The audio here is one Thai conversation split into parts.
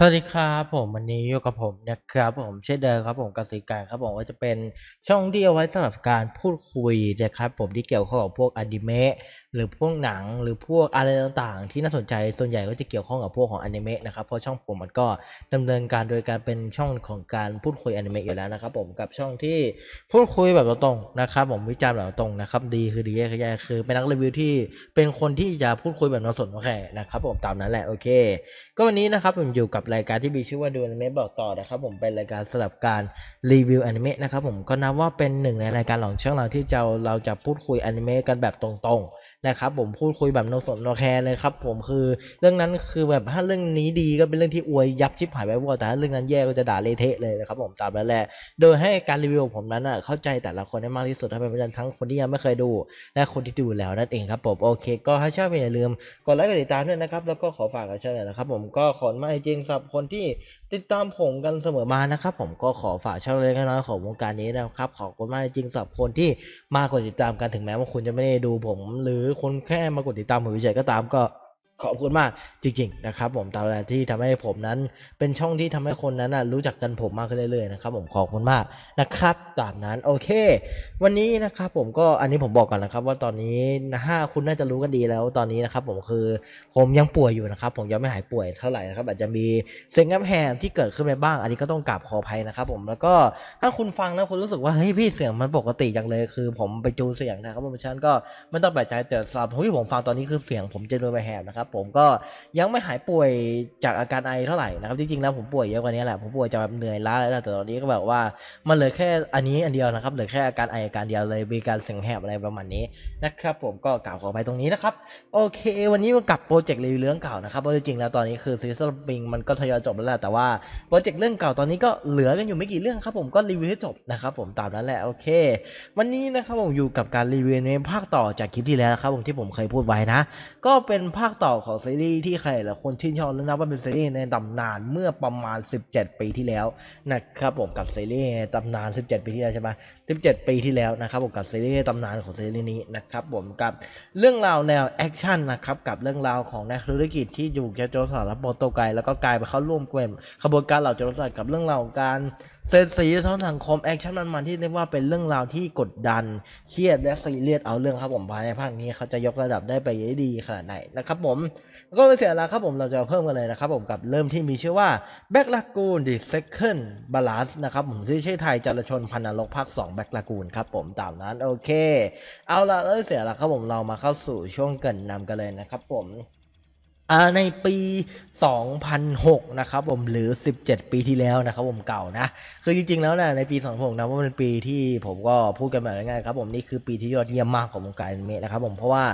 สวัสดีครับผมวันนี้อยู่กับผมนะครับผมเช่นเดิมครับผมกสิการครับผมว่าจะเป็นช่องที่เอาไว้สำหรับการพูดคุยนะครับผมที่เกี่ยวข้องกับพวกอนิเมะหรือพวกหนังหรือพวกอะไรต่างๆที่น่าสนใจส่วนใหญ่ก็จะเกี่ยวข้องกับพวกของอนิเมะนะครับเพราะช่องผมมันก็ดำเนินการโดยการเป็นช่องของการพูดคุยอนิเมะอยู่แล้วนะครับผมกับช่องที่พูดคุยแบบตรงๆนะครับ ผมวิจารณ์แบบตรงนะครับดีคือดีแย่คือแย่คือเป็นนักรีวิวที่เป็นคนที่จะพูดคุยแบบนสนใจคนะครับผมตามนั้นแหละโอเค ก็วันนี้นะครับผมอยู่กับรายการที่มีชื่อว่าดูอนิเมะบอกต่อนะครับ ผมเป็นรายการสลับการรีวิวอนิเมะนะครับผมก็นับว่าเป็นหนึ่งในรายการของช่องเราที่จะเราจะพูดคุยอนิเมะกันแบบตรงๆนะครับผมพูดคุยแบบโนสนโนแคร์เลยครับผมคือเรื่องนั้นคือแบบถ้าเรื่องนี้ดีก็เป็นเรื่องที่อวยยับชิบหายไปหมดแต่ถ้าเรื่องนั้นแย่ก็จะด่าเละเทะเลยนะครับ ผมตามแล้วแหละโดยให้การรีวิวผมนั้นอ่ะเข้าใจแต่ละคนได้มากที่สุดถ้าเป็นประจันทั้งคนที่ยังไม่เคยดูและคนที่ดูแล้วนั่นเองครับผมโอเค ก็ถ้าชอบอย่าลืมกดไลค์กดติดตามด้วยนะครับแล้วก็ขอฝากกับช่นงนะครับ ผมก็ขอมาจริงสำหรับคนที่ติดตามผมกันเสมอมานะครับ ผมก็ขอฝากช่องเล็กน้อยของวงการนี้นะครับ ขอบคุณมากจริงสำหรับคนที่มากดติดตามกันถึงแม้ว่าคุณจะไม่ได้ดูผมหรืคนแค่มากดติดตามผมเฉยก็ตามก็ขอบคุณมากจริงๆนะครับผม ตามเวลาที่ทำให้ผมนั้นเป็นช่องที่ทำให้คนนั้นรู้จักกันผมมากขึ้นเรื่อยๆนะครับผมขอบคุณมากนะครับ ตามนั้นโอเค วันนี้นะครับผมก็อันนี้ผมบอกก่อนนะครับ ว่าตอนนี้นะฮะคุณน่าจะรู้กันดีแล้วตอนนี้นะครับ ผมคือผมยังป่วยอยู่นะครับ ผมยังไม่หายป่วยเท่าไหร่นะครับอาจจะมีเซ็งกับแฮมที่เกิดขึ้นไปบ้างอันนี้ก็ต้องกราบขออภัยนะครับ ผมแล้วก็ถ้าคุณฟังแล้วคุณรู้สึกว่าเฮ้ยพี่เสียงมันปกติอย่างเลย คือ ผมไปจูเสียงนะครับผมฉันก็ไม่ต้องแปลกใจแต่สำหรับที่ผมฟังตอนนี้คือเสียงผมจะโดนไปแหบนะครับับผมก็ยังไม่หายป่วยจาก อาการไอเท่าไหร่นะครับ จริงๆ แล้ว ผมป่วยเยอะกว่านี้แหละผมป่วยจากแบบเหนื่อยล้าแล้วแต่ตอนนี้ก็แบบว่า มันเหลือแค่อันนี้อันเดียวนะครับเหลือแค่อาการไออาการเดียวเลยมีการเสียงแหบอะไรประมาณนี้นะครับผมก็กล่าวขอไปตรงนี้นะครับโอเค วันนี้กากับโปรเจกต์รีวิวเรื่องเก่านะครับเพราะจริงๆแล้วตอนนี้คือซีซั่นปิงมันก็ทยอยจบแล้วแหละแต่ว่าโปรเจกต์เรื่องเก่าตอนนี้ก็เหลือกันอยู่ไม่กี่เรื่องครับ ผมก็รีวิวให้จบนะครับผมตามนั้นแหละโอเค วันนี้นะครับผมอยู่กับการรีวิวในภาคต่อจากคลิปที่แล้วนะครับผมที่ผมเคยพูดไว้นะ ก็เป็นภาคต่อของซีรีส์ที่ใครหลายคนชื่นชอบแล้วนะว่าเป็นซีรีส์ในตำนานเมื่อประมาณ17 ปีที่แล้วนะครับผมกับซีรีส์ตำนาน17 ปีที่แล้วใช่ไหม17ปีที่แล้วนะครับผมกับซีรีส์ตำนานของซีรีส์นี้นะครับผมกับเรื่องราวแนวแอคชั่นนะครับกับเรื่องราวของนักธุรกิจที่อยู่แก่โจสารับโปรโตไกแล้วก็กลายไปเข้าร่วมเกมขบวนการเหล่าโจรสลัดกับเรื่องราวการเสร็จสีท้องสังคมแอคชั่นมันนที่เรียกว่าเป็นเรื่องราวที่กดดัน เครียดและซีเรียสเอาเรื่องครับผมภายในภาคนี้เขาจะยกระดับได้ไปดีขนาดไหนนะครับผม ก็ไม่เสียเวลาครับผมเราจะเพิ่มกันเลยนะครับผมกับเริ่มที่มีชื่อว่า Back Lagoon The Second Balance นะครับผมที่ชื่อไทยจรชนพันนรกภาค 2 Back Lagoon ครับผมตามนั้นโอเคเอาละเออเสียละครับผมเรามาเข้าสู่ช่วงเกินนำกันเลยนะครับผมในปี 2006 นะครับผมหรือ 17 ปีที่แล้วนะครับผมเก่านะคือจริง ๆแล้วนะในปี 2006 นะว่าเป็นปีที่ผมก็พูดกันแบบง่ายๆครับผมนี่คือปีที่ยอดเยี่ยมมากของวงการอนิเมะนะครับผมเพราะว่า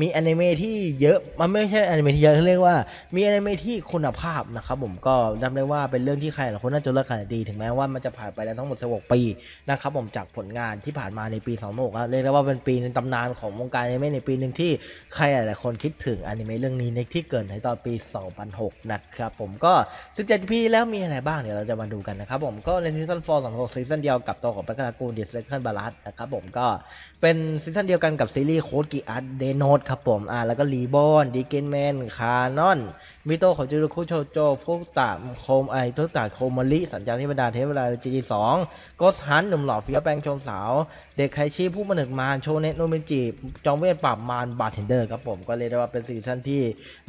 มีอนิเมะที่เยอะมันไม่ใช่อนิเมะที่เยอะเรียกว่า มีอนิเมะที่คุณภาพนะครับผมก็นับได้ว่าเป็นเรื่องที่ใครหลายคนน่าจะเลิกขายดี ถึงแม้ว่ามันจะผ่านไปแล้วทั้งหมด 16 ปีนะครับผมจากผลงานที่ผ่านมาในปี 2006เรียกได้ว่าเป็นปีในตำนานของวงการอนิเมะในปีหนึ่งที่ใครหลายๆคนคิดถึงอนิเมะเรื่องนี้ในที่เกิดนในตอนปี 2006 นะครับผมก็ 17 ปีแล้วมีอะไรบ้างเดี๋ยวเราจะมาดูกันนะครับผมก็ในซีซั่น4 2006ซีซั่นเดียวกับตัวของแบ็กกากูดิสเลคเคิลบาลัสนะครับผมก็เป็นซีซั่นเดียวกันกับซีรีส์โค้ดกีอาร์เดโนดครับผมอ่าแล้วก็รีบอนดีเกนแมนคานอนมิโตของจูรุคุโชโจฟุกตะโคมไอทุกตะโคมลิสัญญาณที่บรรดาเทพเวลาจีสองโกสฮันหนุ่มหล่อฟิวแปงชมสาว เด็กไคชีผู้มันหนึกมารโชเนตโนมิจิจอมเวทปราบมารบาร์เทนเดอร์ครับผมก็เลยได้ว่าเป็นซีซั่นที่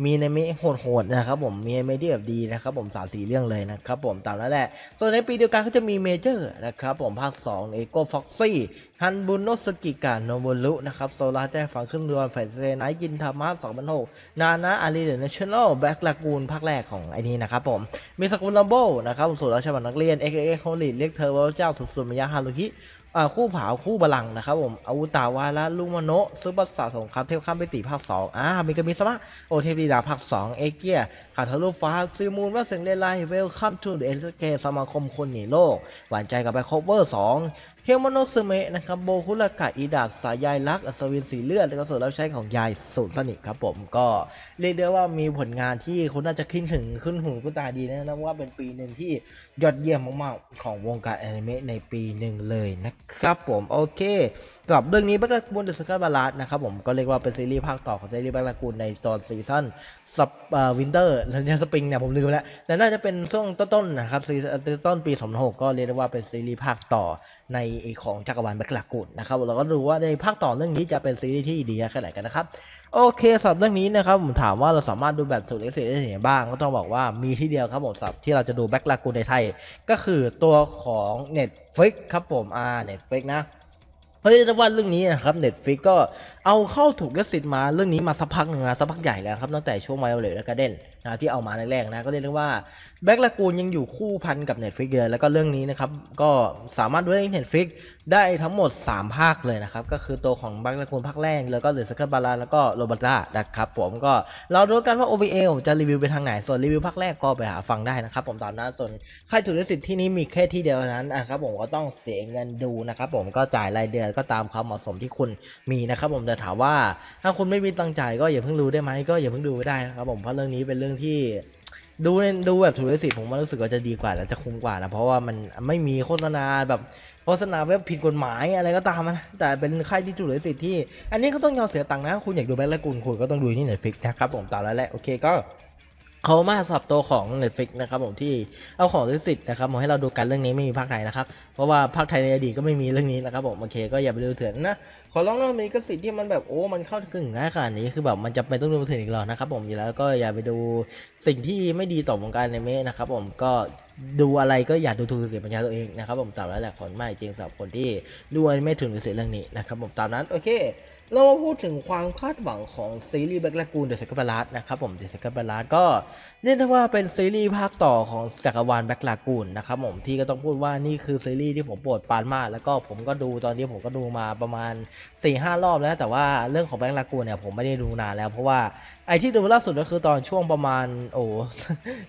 มีนมิโหด ๆ นะครับผม มีอนิเมะที่แบบดีนะครับผมสามสี่เรื่องเลยนะครับผมตามนั้นแหละ ส่วนในปีเดียวกันก็จะมีเมเจอร์นะครับผม ภาค2เอโก้ฟ็อกซี่ฮันบุนโนสกิกาโนบุลุนะครับโซลาแจ้งฝังขึ้นเรือแฟนเซนไนจินธรรมะองพันหกนานะอารีเดนเนชั่นแนลแบ็กลากูนภาคแรกของไอ้นี้นะครับผม มีสกุลลัมโบนะครับผมสุดแลใชฉบับนักเรียนเอเกเอโคลิเรียกเธอว่าเจ้าสุดสุดมิยาฮารุฮิคู่ผาคู่บาลังนะครับผมอาวุตาวาและลุมโนซุบเปอร์สาสงครับ เทพข้ามไปตีภาคสองอ่า มีกามิสมะโอเทพดีดาภาคสองเอเกียขาทะลุฟ้าซีมูนว่าเสียงเลไลเวลคัมทูเดอเอสเกสมาคมคนหนีโลก หวานใจกับไปคเวอร์สองเคียวมโนซเมะนะครับ โบคุระกะอิดาสายายรักอสวินสีเลือด แล้วก็ส่วนรับใช้ของยายสุสนิครับผมก็ เรียกได้ว่ามีผลงานที่คุณน่าจะขึ้นถึงขึ้นหูขึ้นตาดีนะนะว่าเป็นปีหนึ่งที่ยอดเยี่ยมมาก ๆ ของวงการแอนิเมะในปีหนึ่งเลยนะครับผม โอเครับเรื่องนี้แบ็กลกูนเดอะสกัดบาลานะครับผมก็เรียกว่าเป็นซีรีส์ภาคต่อของซีรีส์แบ็กลกูนในตอนซีซั่นสับวินเตอร์หล้วจะสปริงเนี่ยผมลืมแล้ว แต่น่าจะเป็นช่วงต้นๆนะครับซีต้นปี2006ก็เรียกได้ว่าเป็นซีรีส์ภาคต่อในของจักรวาลแบ็กลกูนนะครับเราก็ดูว่าในภาคต่อเรื่องนี้จะเป็นซีรีส์ที่ดีแค่ไหนกันนะครับ โอเคสำหรับเรื่องนี้นะครับผมถามว่าเราสามารถดูแบบถูกเล็กเสียได้ที่ไหนบ้าง ก็ต้องบอกว่ามีที่เดียวครับผมสับที่เราจะดูแบ็กลากูนในไทย ก็คือตัวของ Netflix ครับผมอ่า Netflix นะเพราะฉะนย้นว่าเรื่องนี้นะครับ Netflix ก็เอาเข้าถูกลิขสิทธิ์มาเรื่องนี้มาสักพักหนึ่งนะสักพักใหญ่แล้วครับตั้งแต่ช่วงไวโอเลตและกระเด็นนะที่เอามาแรกๆนะก็เรียกได้ว่าแบ็กลากูนยังอยู่คู่พันกับ Netflix เลยแล้วก็เรื่องนี้นะครับ ก็สามารถดูได้ใน Netflix ได้ทั้งหมด 3 ภาคเลยนะครับ ก็คือตัวของแบ็กลากูนภาคแรก แล้วก็เดอะซสกัดร์บาลาแล้วก็โรบัต้านะครับ ผมก็เราดูกันว่า OVA จะรีวิวไปทางไหน ส่วนรีวิวภาคแรกก็ไปหาฟังได้นะครับ ผมตามนะส่วนค่ายถือลิสิทธิ์ที่นี้มีแค่ที่เดียวนั้นนะครับผมก็ต้องเสียเงินดูนะครับผมก็จ่ายรายเดือนก็ตามความเหมาะสมที่คุณมีนะครับผมแต่ถามว่าถ้าคุณไม่มีตังจ่ายก็อย่าเพิ่งดูได้ไหมก็อย่าเพิ่งดูได้นะครับ ผมเพราะเรื่องนี้เป็นเรื่องที่ดูในดู แบบ ถูกิสิทธิ์ผมว่ารู้สึกว่าจะดีกว่า และจะคุ้มกว่า นะ เพราะว่ามันไม่มีโฆษณาแบบโฆษณาแบบผิดกฎหมายอะไรก็ตาม นะ แต่เป็นค่ายที่ ถูกิสิทธิ์ที่ อันนี้ก็ต้อง ยอมเสียตังค์นะ คุณอยากดู แบทละกุลคุณ ก็ ต้องดูที่น่อย l ิกนะครับผมตอบแล้วแหละโอเคก็เขามาสับตัวของ Netflix นะครับผมที่เอาของลิขสิตนะครับมาให้เราดูกันเรื่องนี้ไม่มีภาคไทยนะครับเพราะว่าภาคไทยในอดีตก็ไม่มีเรื่องนี้นะครับผมโอเคก็อย่าไปดูเถื่อนนะขอร้องนะมีกสิทธิ์ที่มันแบบโอ้ มันเข้าถึงได้ขนาดนี้คือแบบมันจะไม่ต้องดูเถื่อนอีกหรอนะครับผม อยู่แล้วก็อย่าไปดูสิ่งที่ไม่ดีต่อวงการในเมะนะครับผมก็ดูอะไรก็อย่าดูถูกเสียปัญญาตัวเองนะครับผมตามนั้นแหละขอนไม่จริงสำหรับคนที่ดูไม่ถูกเสียเรื่องนี้นะครับผมตามนั้นโอเคเรามาพูดถึงความคาดหวังของซีรีส์แบล็กลากูนเดอะซกัปเปอร์ลัสนะครับผมเดอะซกัปเปอร์ลัสก็เี่ถ้าว่าเป็นซีรีส์ภาคต่อของจักรวาลแบล็กลากูนนะครับผมที่ก็ต้องพูดว่านี่คือซีรีส์ที่ผมโปรดปานมากแล้วก็ผมก็ดูตอนนี้ผมก็ดูมาประมาณ4ี่ห้ารอบแล้วแต่ว่าเรื่องของแบล็กลากูนเนี่ยผมไม่ได้ดูนานแล้วเพราะว่าไอที่ดูล่าสุดก็คือตอนช่วงประมาณโอ้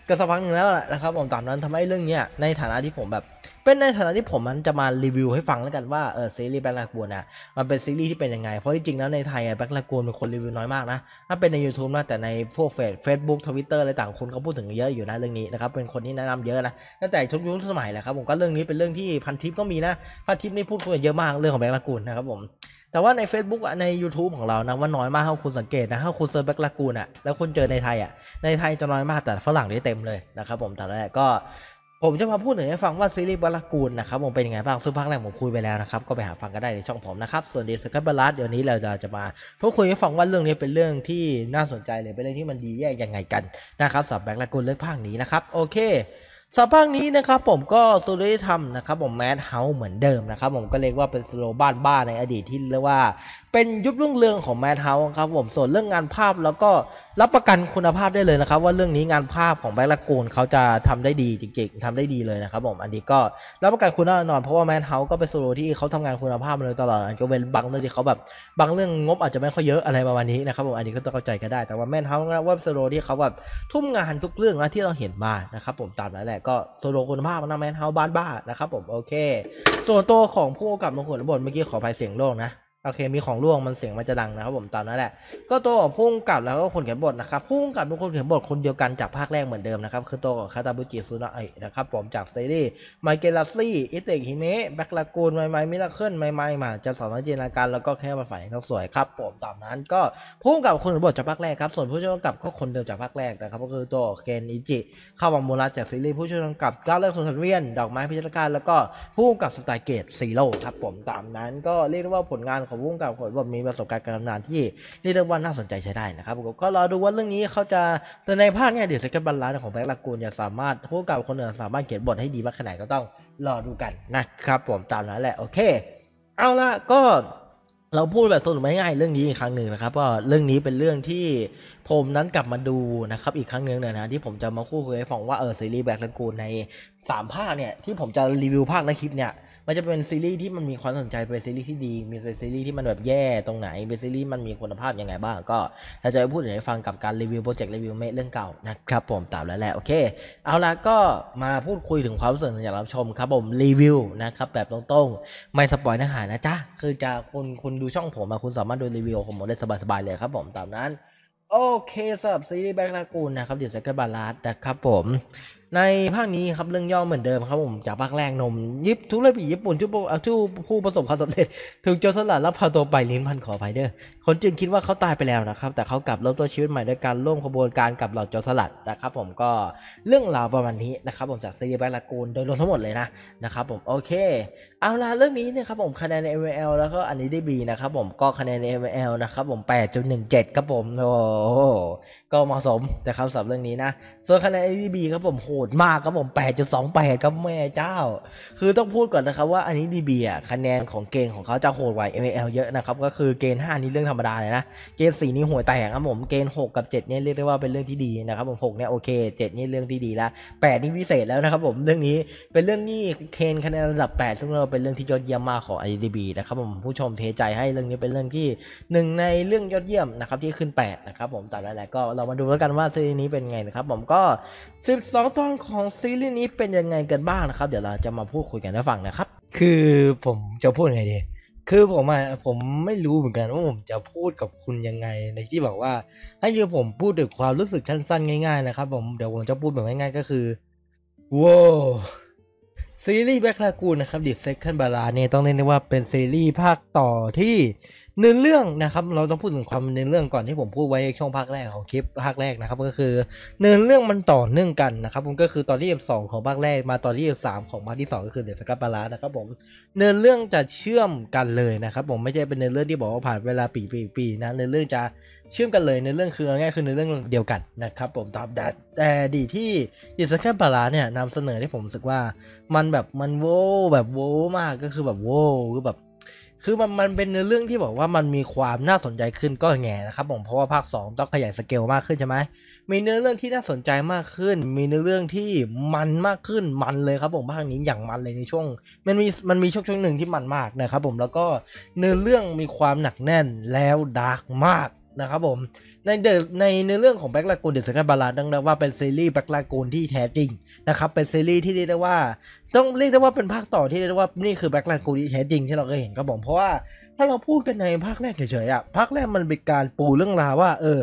ก็สักพักนึงแล้วนะครับผมตามนั้นทำให้เรื่องเนี้ยในฐานะที่ผมแบบเป็น ในฐานะที่ผมมันจะมารีวิวให้ฟัง แล้ว กันว่าเออซีรีส์แบล็กลากูนอ่ะมันเป็น ซีรีส์ที่เป็นยังไงเพราะจริงๆแล้ว ใน ไทยแบล็กลากูนเป็นคนรีวิวน้อย มาก นะถ้าเป็นใน YouTube นะแต่ใน พวกเฟซเฟซบุ๊กทวิตเตอร์อะไรต่างคนเขาพูดถึงเยอะอยู่นะเรื่องนี้ นะครับเป็นคนที่แนะนำเยอะนะตั้งแต่ทุกยุคสมัยแหละครับผมก็เรื่องนี้เป็นเรื่องที่พันทิปก็มีนะพันทิปนี่พูดคุยเยอะมากเรื่องของแบล็กลากูนนะครับผม แต่ว่าใน Facebook ใน YouTube ของเรานะว่าน้อยมากถ้าคุณสังเกตนะถ้าคุณเซิร์ชแบ็กลากูนอ่ะแล้วคุณเจอในไทยอ่ะในไทยจะน้อยมากแต่ฝรั่งนี่เต็มเลยนะครับผมแต่แรกก็ผมจะมาพูดหน่อยให้ฟังว่าซีรีส์บารากูลนะครับผมเป็นยังไงบ้างซึ่งภาคแรกผมคุยไปแล้วนะครับก็ไปหาฟังกันได้ในช่องผมนะครับส่วนเดสกัตบารัสเดี๋ยวนี้เราจะจะมาพูดคุยให้ฟังว่าเรื่องนี้เป็นเรื่องที่น่าสนใจเลยเป็นเรื่องที่มันดีแย่ยังไงกันนะครับสับแบ็กลากูลเรื่องภาคนี้นะครับโอเคสัปดาหนี้นะครับผมก็สุริธรรมนะครับผมแมทเฮาเหมือนเดิมนะครับผมก็เรียกว่าเป็นสโลบ้านบ้าในอดีตที่เรียกว่าเป็นยุบรุ่งเรืองของแมทเฮาส์ครับผมส่วนเรื่องงานภาพแล้วก็รับประกันคุณภาพได้เลยนะครับว่าเรื่องนี้งานภาพของแบ็ลากูนเขาจะทำได้ดีจริงๆ ทำได้ดีเลยนะครับผมอันนี้ก็รับประกันคุณแน่นอนเพราะว่าแมทเฮาส์ก็เป็นสตโลที่เขาทำงานคุณภาพมาเลยตลอดนกเว้นบางเรื่องที่เขาแบบบางเรื่องงบอาจจะไม่ค่อยเยอะอะไรประมาณนี้นะครับผมอันนี้ก็ต้องเข้าใจก็ได้แต่ว่าแมทเฮาส์ว่าโซโลที่เขาแบบทุ่มงานทุกเรื่องนะที่เราเห็นมานะครับผมตามนั้นแหละก็สตโลคุณภาพนะแมทเฮาส์บ้านบ้านะครับผมโอเค ส่วนตัวของผู้กำกับมงหุ่บทเมื่อกี้ขอภายเสียงโลกนะโอเคมีของร่วงมันเสียงมันจะดังนะครับผมตอนนั้นแหละ ก็ตัวพุ่งกลับแล้วก็คนเขียนบทนะครับพุ่งกลับเป็นคนเขียนบทคนเดียวกันจากภาคแรกเหมือนเดิมนะครับ คือตัวของคาตาบุจิซูนะไอนะครับผมจากซีรีส์ไมเกลัสซี่ อิเตกฮิเมะแบ็กลากูนไมไมมิลาเคิลไมไมมาจะสอนนักจินตนาการแล้วก็แค่มาฝ่ายทั้งสวยครับผมตามนั้น ก็พุ่งกลับคนเขียนบทจากภาคแรกครับส่วนผู้ช่วยกำับก็คนเดิมจากภาคแรกนะครับก็คือตัวเกนอิจิเข้ามามูระจากซีรีส์ผู้ช่วยกำับก้าวเลิกสุนทรเวียนดอกไม้พิจารณาแล้วก็พุ่งกับสไตล์เกตซีโร่ครับผมตามนั้น ก็เรียกไว่าผลงานของของวู้กำกับแบบมีประสบการณ์การทำงานที่เรียกได้ว่าน่าสนใจใช้ได้นะครับผมก็รอดูว่าเรื่องนี้เขาจะแต่ในภาคเนี่ยเดี๋ยวเซกันบัลลานของแบล็กลากูนจะสามารถพูดกกับคนอื่นสามารถเขียนบทให้ดีมากขนาดก็ต้องรอดูกันนะครับ ผมตามนั้นแหละ โอเค เอาละก็เราพูดแบบสรุปง่ายๆเรื่องนี้อีกครั้งหนึ่งนะครับก็เรื่องนี้เป็นเรื่องที่ผมนั้นกลับมาดูนะครับอีกครั้งหนึ่งเนี่ยนะที่ผมจะมาคู่คุยให้ฟังว่าเออซีรีส์แบล็กลากูนใน 3 ภาคเนี่ยที่ผมจะรีวิวภาคและคลิปเนี่ยมันจะเป็นซีรีส์ที่มันมีความสนใจเป็นซีรีส์ที่ดี มีซีรีส์ที่มันแบบแย่ตรงไหนเป็นซีรีส์มันมีคุณภาพยังไงบ้างก็เราจะไปพูดให้ฟังกับการรีวิวโปรเจกต์รีวิวเมทเรื่องเก่า นะครับผมตามแล้วแหละโอเค เอาละก็มาพูดคุยถึงความรู้สึกอยากรับชมครับผมรีวิวนะครับแบบตรงๆไม่สปอยเนื้อหานะจ๊ะคือจะคุณคุณดูช่องผมมาคุณสามารถดูรีวิวของผมได้สบายๆเลยครับผมตามนั้นโอเคสำหรับซีรีส์แบล็กลากูนนะครับ เดี๋ยวจะกิดบาลาสนะครับผมในภาคนี้ครับเรื่องย่อเหมือนเดิมครับผม จากภาคแรกนมยิบทุเรศผีญี่ปุ่นทุกผู้ผู้ประสบความสำเร็จถูกโจสลัดรับพาตัวไปลิ้นพันขอไปเด้อคนจึงคิดว่าเขาตายไปแล้วนะครับแต่เขากลับเริ่มต้นชีวิตใหม่ ด้วยการร่วมขบวนการกับเหล่าโจสลัดนะครับผมก็เรื่องราวประมาณนี้นะครับ ผมจากซีรีส์แบล็กลากูนโดยรวมทั้งหมดเลยนะนะครับผมโอเคเอาละเรื่องนี้เนี่ยครับผมคะแนนใน ML แล้วก็อันนี้ได้ B นะครับผมก็คะแนนอน ML นะครับผม 8.17ครับผมโอ้ก็เหมาะสมต่คำสับเรื่องนี้นะส่วนคะแนน DB ครับผมโหดมากครับผม 8.28ครับแม่เจ้า คือต้องพูดก่อนนะครับ ว่าอันนี้ดบีอ่ะคะแนนของเกณฑ์ของเขาจะโหดกว่า ML เยอะนะครับก็คือเกณฑ์5นี้เรื่องธรรมดาเลยนะเกณฑ์4นี้หัวแตกครับผมเกณฑ์6กับ7เนี่ยเรียกได้ว่าเป็นเรื่องที่ดีนะครับผม6เนี่ยโอเค7นี่เรื่องที่ดีแล้ว8นี่พิเศษแล้วนะครับผมเรื่องนี้เป็นเรื่องที่เกณฑ์คะแนนระดับ8ซึ่งเราเป็นเรื่องที่ยอดเยี่ยมมากของ IDB นะครับผมผู้ชมเทใจให้เรื่องนี้เป็นเรื่องที่หนึ่งในเรื่องยอดเยี่ยมนะครับที่ขึ้น8นะครับผมแต่แล้วก็เรามาดูแล้วกันว่าซีรีส์นี้เป็นไงนะครับ ผมก็12ตอนของซีรีส์นี้เป็นยังไงกันบ้างนะครับ เดี๋ยวเราจะมาพูดคุยกันให้ฟังนะครับคือผมจะพูดไงดี คือผมอ่ะผมไม่รู้เหมือนกันว่าผมจะพูดกับคุณยังไงในที่บอกว่าให้คือผมพูดด้วยความรู้สึกสั้นๆ ง่ายๆนะครับ ผมเดี๋ยวผมจะพูดแบบง่ายๆก็คือว้าซีรีส์แบ็กลากูนะครับ ดิสเซคันบาลาเนี่ย ต้องเรียกได้ว่าเป็นซีรีส์ภาคต่อที่เนื้อเรื่องนะครับเราต้องพูดถึงความเนื้อเรื่องก่อนที่ผมพูดไว้ช่องภาคแรกของคลิปภาคแรกนะครับก็คือเนื้อเรื่องมันต่อเนื่องกันนะครับผมก็คือตอนที่สองของภาคแรกมาตอนที่สามของภาคที่สองก็คือเดสกัปปาลานะครับผมเนื้อเรื่องจะเชื่อมกันเลยนะครับผมไม่ใช่เป็นเนื้อเรื่องที่บอกว่าผ่านเวลาปีปีปีนะเนื้อเรื่องจะเชื่อมกันเลยเนื้อเรื่องคือง่ายคือเนื้อเรื่องเดียวกันนะครับผมตอบดัดแต่ดีที่เดสกัปปาลาเนี่ยนำเสนอที่ผมรู้สึกว่ามันแบบมันโว้แบบโว้มากก็คือแบบโว้คือแบบคือมันมันเป็นเนื้อเรื่องที่บอกว่ามันมีความน่าสนใจขึ้นก็แง่นะครับผมเพราะว่าภาค2ต้องขยายสเกลมากขึ้นใช่ไหม มีเนื้อเรื่องที่น่าสนใจมากขึ้น มีเนื้อเรื่องที่มันมากขึ้นมันเลยครับผมภาคนี้อย่างมันเลยในช่วง มันมีมันมีช่วงช่วงหนึ่งที่มันมากนะครับผมแล้วก็เนื้อเรื่องมีความหนักแน่นแล้วดาร์กมากนะครับผมในเดในในเรื่องของแบล็กลากูนเดอะสกัดบาลานต้องเรียกว่าเป็นซีรีส์แบล็กลากูนที่แท้จริงนะครับเป็นซีรีส์ที่เรียกได้ว่า ต้องเรียกได้ว่าเป็นภาคต่อที่เรียกได้ว่านี่คือแบล็กลากูนที่แท้จริงที่เราเคยเห็นครับผมเพราะว่าถ้าเราพูดกันในภาคแรกเฉยๆอ่ะภาคแรกมันเป็นการปูเรื่องราวว่า เออ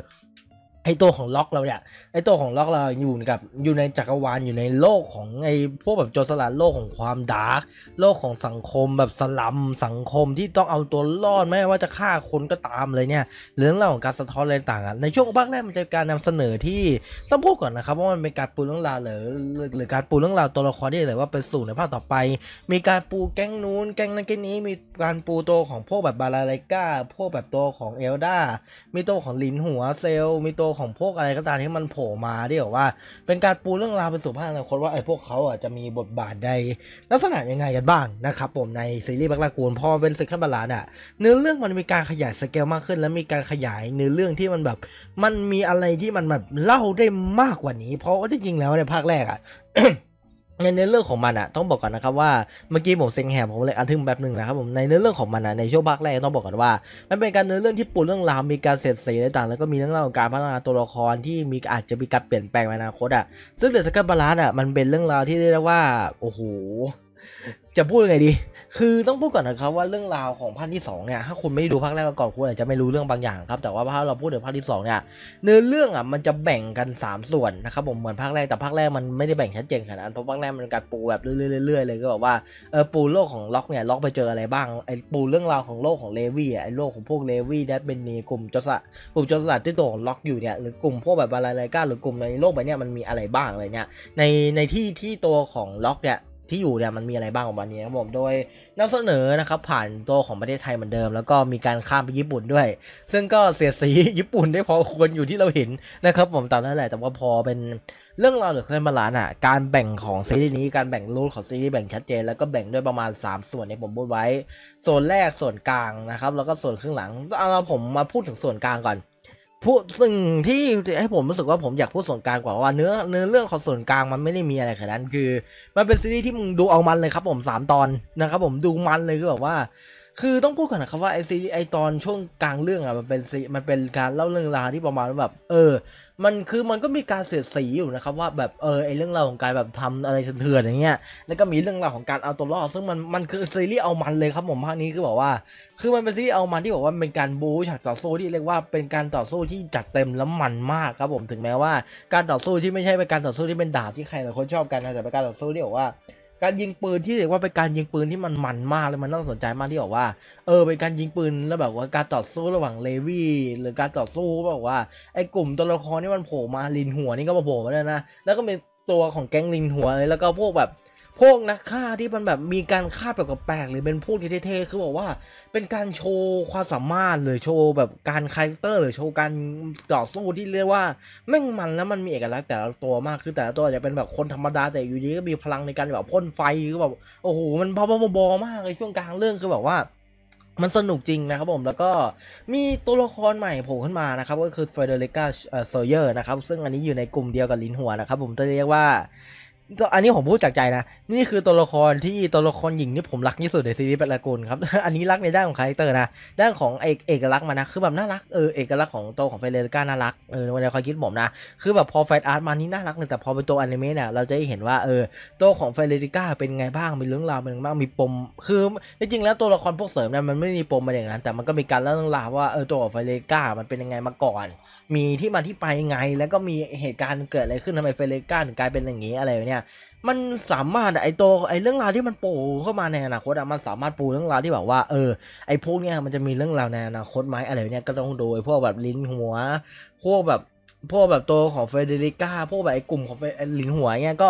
ไอตัวของล็อกเราเนี่ยไอตัวของล็อกเราอยู่กับอยู่ในจักรวาลอยู่ในโลกของไอพวกแบบโจรสลัดโลกของความดาร์กโลกของสังคมแบบสลัมสังคมที่ต้องเอาตัวรอดไม่ว่าจะฆ่าคนก็ตามเลยเนี่ยเรื่องเล่าของการสะท้อนอะไรต่างๆในช่วงภาคแรกมันจะการนำเสนอที่ต้องพูดก่อนนะครับว่ามันเป็นการปูเรื่องราวหรือหรือการปูเรื่องราวตัวละครที่เลยว่าเป็นสู่ในภาคต่อไป มีการปูแก๊งนู้นแก๊งนั้นแก๊งนี้มีการปูตัวของพวกแบบบาลาไลกาพวกแบบตัวของเอลดา มีตัวของลินหัวเซลมีตัวของพวกอะไรก็ตามที่มันโผล่มาเดี่ยวว่า เป็นการปูเรื่องราวไปสู่ภาคอนาคตว่าไอ้พวกเขาอ่ะจะมีบทบาทใด ลักษณะยังไงกันบ้างนะครับ ผมในซีรีส์บักลากูนพอเป็นศึกขั้นบาลานอ่ะเนื้อเรื่องมันมีการขยายสเกล มากขึ้น และมีการขยายเนื้อเรื่องที่มันแบบ มันมีอะไรที่มันแบบเล่าได้มากกว่านี้ เพราะว่าจริงๆแล้วในภาคแรกอ่ะในเนื้อเรื่องของมันอ่ะ ต้องบอกก่อนนะครับ ว่าเมื่อกี้ผมเซ็งแหบผมเลยอันทึงแบบหนึ่งนะครับผมในเนื้อเรื่องของมันอ่ะในช่วงภาคแรกต้องบอกก่อนว่า มันเป็นการเนื้อเรื่องที่ปูเรื่องราวมีการเสร็จสีต่างแล้วก็มีเรื่องราวของการพัฒนาตัวละครที่มีอาจจะมีการเปลี่ยนแปลงในอนาคตอ่ะซึ่งเดอะสกัดบาลานอ่ะมันเป็นเรื่องราวที่เรียกว่าโอ้โหจะพูดยังไงดีคือต้องพูดก่อนนะครับว่าเรื่องราวของภาคที่2เนี่ย ถ้าคุณไม่ดูภาคแรกมาก่อนคุณอาจจะไม่รู้เรื่องบางอย่างครับ แต่ว่าถ้าเราพูดถึงภาคที่2เนี่ยเนื้อเรื่องอ่ะมันจะแบ่งกัน 3 ส่วนนะครับผมเหมือนภาคแรกแต่ภาคแรกมันไม่ได้แบ่งชัดเจนขนาดนั้นเพราะภาคแรกมันการปูแบบเรื่อยๆเลยก็แบบว่าเออปูโลกของล็อกเนี่ยล็อกไปเจออะไรบ้างไอ้ปูเรื่องราวของโลกของเลวี่ไอ้โลกของพวกเลวี่แดดเบนนีกลุ่มจอสะกลุ่มจอสะที่ตัวของล็อกอยู่เนี่ยหรือกลุ่มพวกแบบอะไรๆก้าหรือกลุ่มในโลกใบเนี้ยมันมีอะไรบ้างอะไรเนี่ยในในที่ที่ตัวของล็อกเนี่ยที่อยู่เนี่ยมันมีอะไรบ้างของวันนี้ครับผมโดยนำเสนอนะครับผ่านตัวของประเทศไทยเหมือนเดิม แล้วก็มีการข้ามไปญี่ปุ่นด้วย ซึ่งก็เสียสีญี่ปุ่นได้พอควรอยู่ที่เราเห็นนะครับผมตามนั้นแหละแต่ว่าพอเป็นเรื่องราวเือเเซนมาลานอ่ะการแบ่งของซีรีส์นี้การแบ่งรูทของซีรีส์แบ่งชัดเจนแล้วก็แบ่งด้วยประมาณ 3 ส่วนเนี่ยผมพูดไว้ ส่วนแรกส่วนกลางนะครับแล้วก็ส่วนครึ่งหลังเอาผมมาพูดถึงส่วนกลางก่อนพูดสิ่งที่ให้ผมรู้สึกว่าผมอยากพูดส่วนกลางกว่าว่าเนื้อเนื้อเรื่องของส่วนกลางมันไม่ได้มีอะไรขนาดนั้นคือ มันเป็นซีรีส์ที่มึงดูเอามันเลยครับผมสามตอนนะครับผมดูมันเลยคือแบบว่าคือต้องพูดก่อนนะครับว่าไอซีไอตอนช่วงกลางเรื่องอ่ะมันเป็นซีมันเป็นการเล่าเรื่องราวที่ประมาณแบบ เออ มันคือมันก็มีการเสียดสีอยู่นะครับว่าแบบเออไอเรื่องราวของการแบบทำอะไรเถื่อนอย่างเงี้ยแล้วก็มีเรื่องราวของการเอาตัวรอดซึ่งมันมันคือซีรีส์เอามันเลยครับผมภาคนี้คือบอกว่าคือมันเป็นซีรีส์เอามันที่บอกว่าเป็นการบู๊ฉากต่อสู้ที่เรียกว่าเป็นการต่อสู้ที่จัดเต็มแล้วมันมาก ครับผมถึงแม้ว่า การต่อสู้ที่ไม่ใช่เป็นการต่อสู้ที่เป็นดาบที่ใครหลายคนชอบกันนะแต่เป็นการต่อสู้ที่บอกว่าการยิงปืนที่เรียกว่าเป็นการยิงปืนที่มันมันมากเลยมันน่าสนใจมากที่บอกว่า เออเป็นการยิงปืนแล้วแบบว่าการต่อสู้ระหว่างเลวี่หรือการต่อสู้แบบว่าไอ้กลุ่มตัวละครที่มันโผล่มาลินหัวนี่ก็มาโผล่มาแล้วนะ แล้วก็เป็นตัวของแก๊งลินหัวเลยแล้วก็พวกแบบพวกนักฆ่าที่มันแบบมีการฆ่าแบบแปลกๆหรือเป็นพวกที่เท่ๆ คือบอกว่าเป็นการโชว์ความสามารถหรือโชว์แบบการคาแรคเตอร์หรือโชว์การต่อสู้ที่เรียกว่าแม่งมันแล้วมันมีเอกลักษณ์แต่ละตัวมากคือแต่ละตัวอาจจะเป็นแบบคนธรรมดา แต่อยู่ดีก็มีพลังในการแบบพ่นไฟคือแบบโอ้โหมันบ้าบอมากในช่วงกลางเรื่องคือแบบว่า มันสนุกจริงนะครับผมแล้วก็มีตัวละครใหม่โผล่ขึ้นมานะครับก็คือเฟเดริก้าโซเยอร์นะครับ ซึ่งอันนี้อยู่ในกลุ่มเดียวกับลินหัวนะครับผมจะเรียกว่าอันนี้ผมพูดจากใจนะนี่คือตัวละครที่ตัวละครหญิงที่ผมรักที่สุดในซีรีส์แปลกูลครับอันนี้รักในด้านของคาแรคเตอร์นะด้านของเอกเอกลักษณ์มันนะคือแบบน่ารักเออเอกลักษณ์ของตัวของเฟเริก้าน่ารักเออในความคิดผมนะ คือแบบพอแฟอาร์ตมานี่น่ารักเลยแต่พอเป็นตัวอนิเมะเนี่ยเราจะเห็นว่าเออตัวของเฟเรลิก้าเป็นไงบ้างมีเรื่องราวเป็นไงบ้างมีปมคือจริงๆแล้วตัวละครพวกเสริมเนี่ยมันไม่มีปมอะไรอย่างนั้นแต่มันก็มีการเล่าเรื่องราวว่าเออตัวของเฟเรลิก้ามันเป็นยังไงมาก่อน มีที่มาที่ไปไง แล้วก็มีเหตุการณ์เกิดอะไรขึ้นทำไมเฟเริก้าถึงกลายเป็นอย่างนี้อะไรเนี่ยมันสามารถไอตัวไอเรื่องราวที่มันปูเข้ามาในอนาคตอะมันสามารถปูเรื่องราวที่แบบว่า เออไอพวกเนี้ยมันจะมีเรื่องราวในอนาคตไหมอะไรเนี้ยก็ต้องดูไอพวกแบบลิ้นหัวพวกแบบพวกแบบตัวของเฟเดริก้าพวกแบบไอ้กลุ่มของหลินหัวเนี้ยก็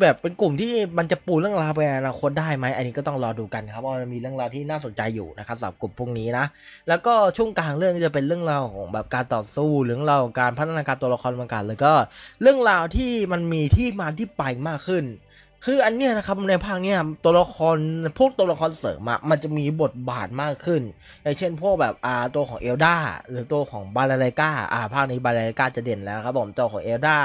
แบบเป็นกลุ่มที่มันจะปูเรื่องราวไปอนาคตได้ไหมอันนี้ก็ต้องรอดูกันครับว่ามันมีเรื่องราวที่น่าสนใจอยู่นะครับสำหรับกลุ่มพวกนี้นะแล้วก็ช่วงกลางเรื่องจะเป็นเรื่องราวของแบบการต่อสู้เรื่องราวของการพัฒนาการตัวละครบางการแล้วก็เรื่องราวที่มันมีที่มาที่ไปมากขึ้นคือ อันเนี้ยนะครับ ในภาคเนี้ยตัวละคร พวกตัวละครเสริมอะมันจะมีบทบาทมากขึ้นอย่างเช่น พวกแบบอ่าตัวของเอลดาหรือ ตัวของบาลาเลกาอ่าภาคนี้บาลาเลกาจะเด่นแล้วครับผม ตัวของเอลดา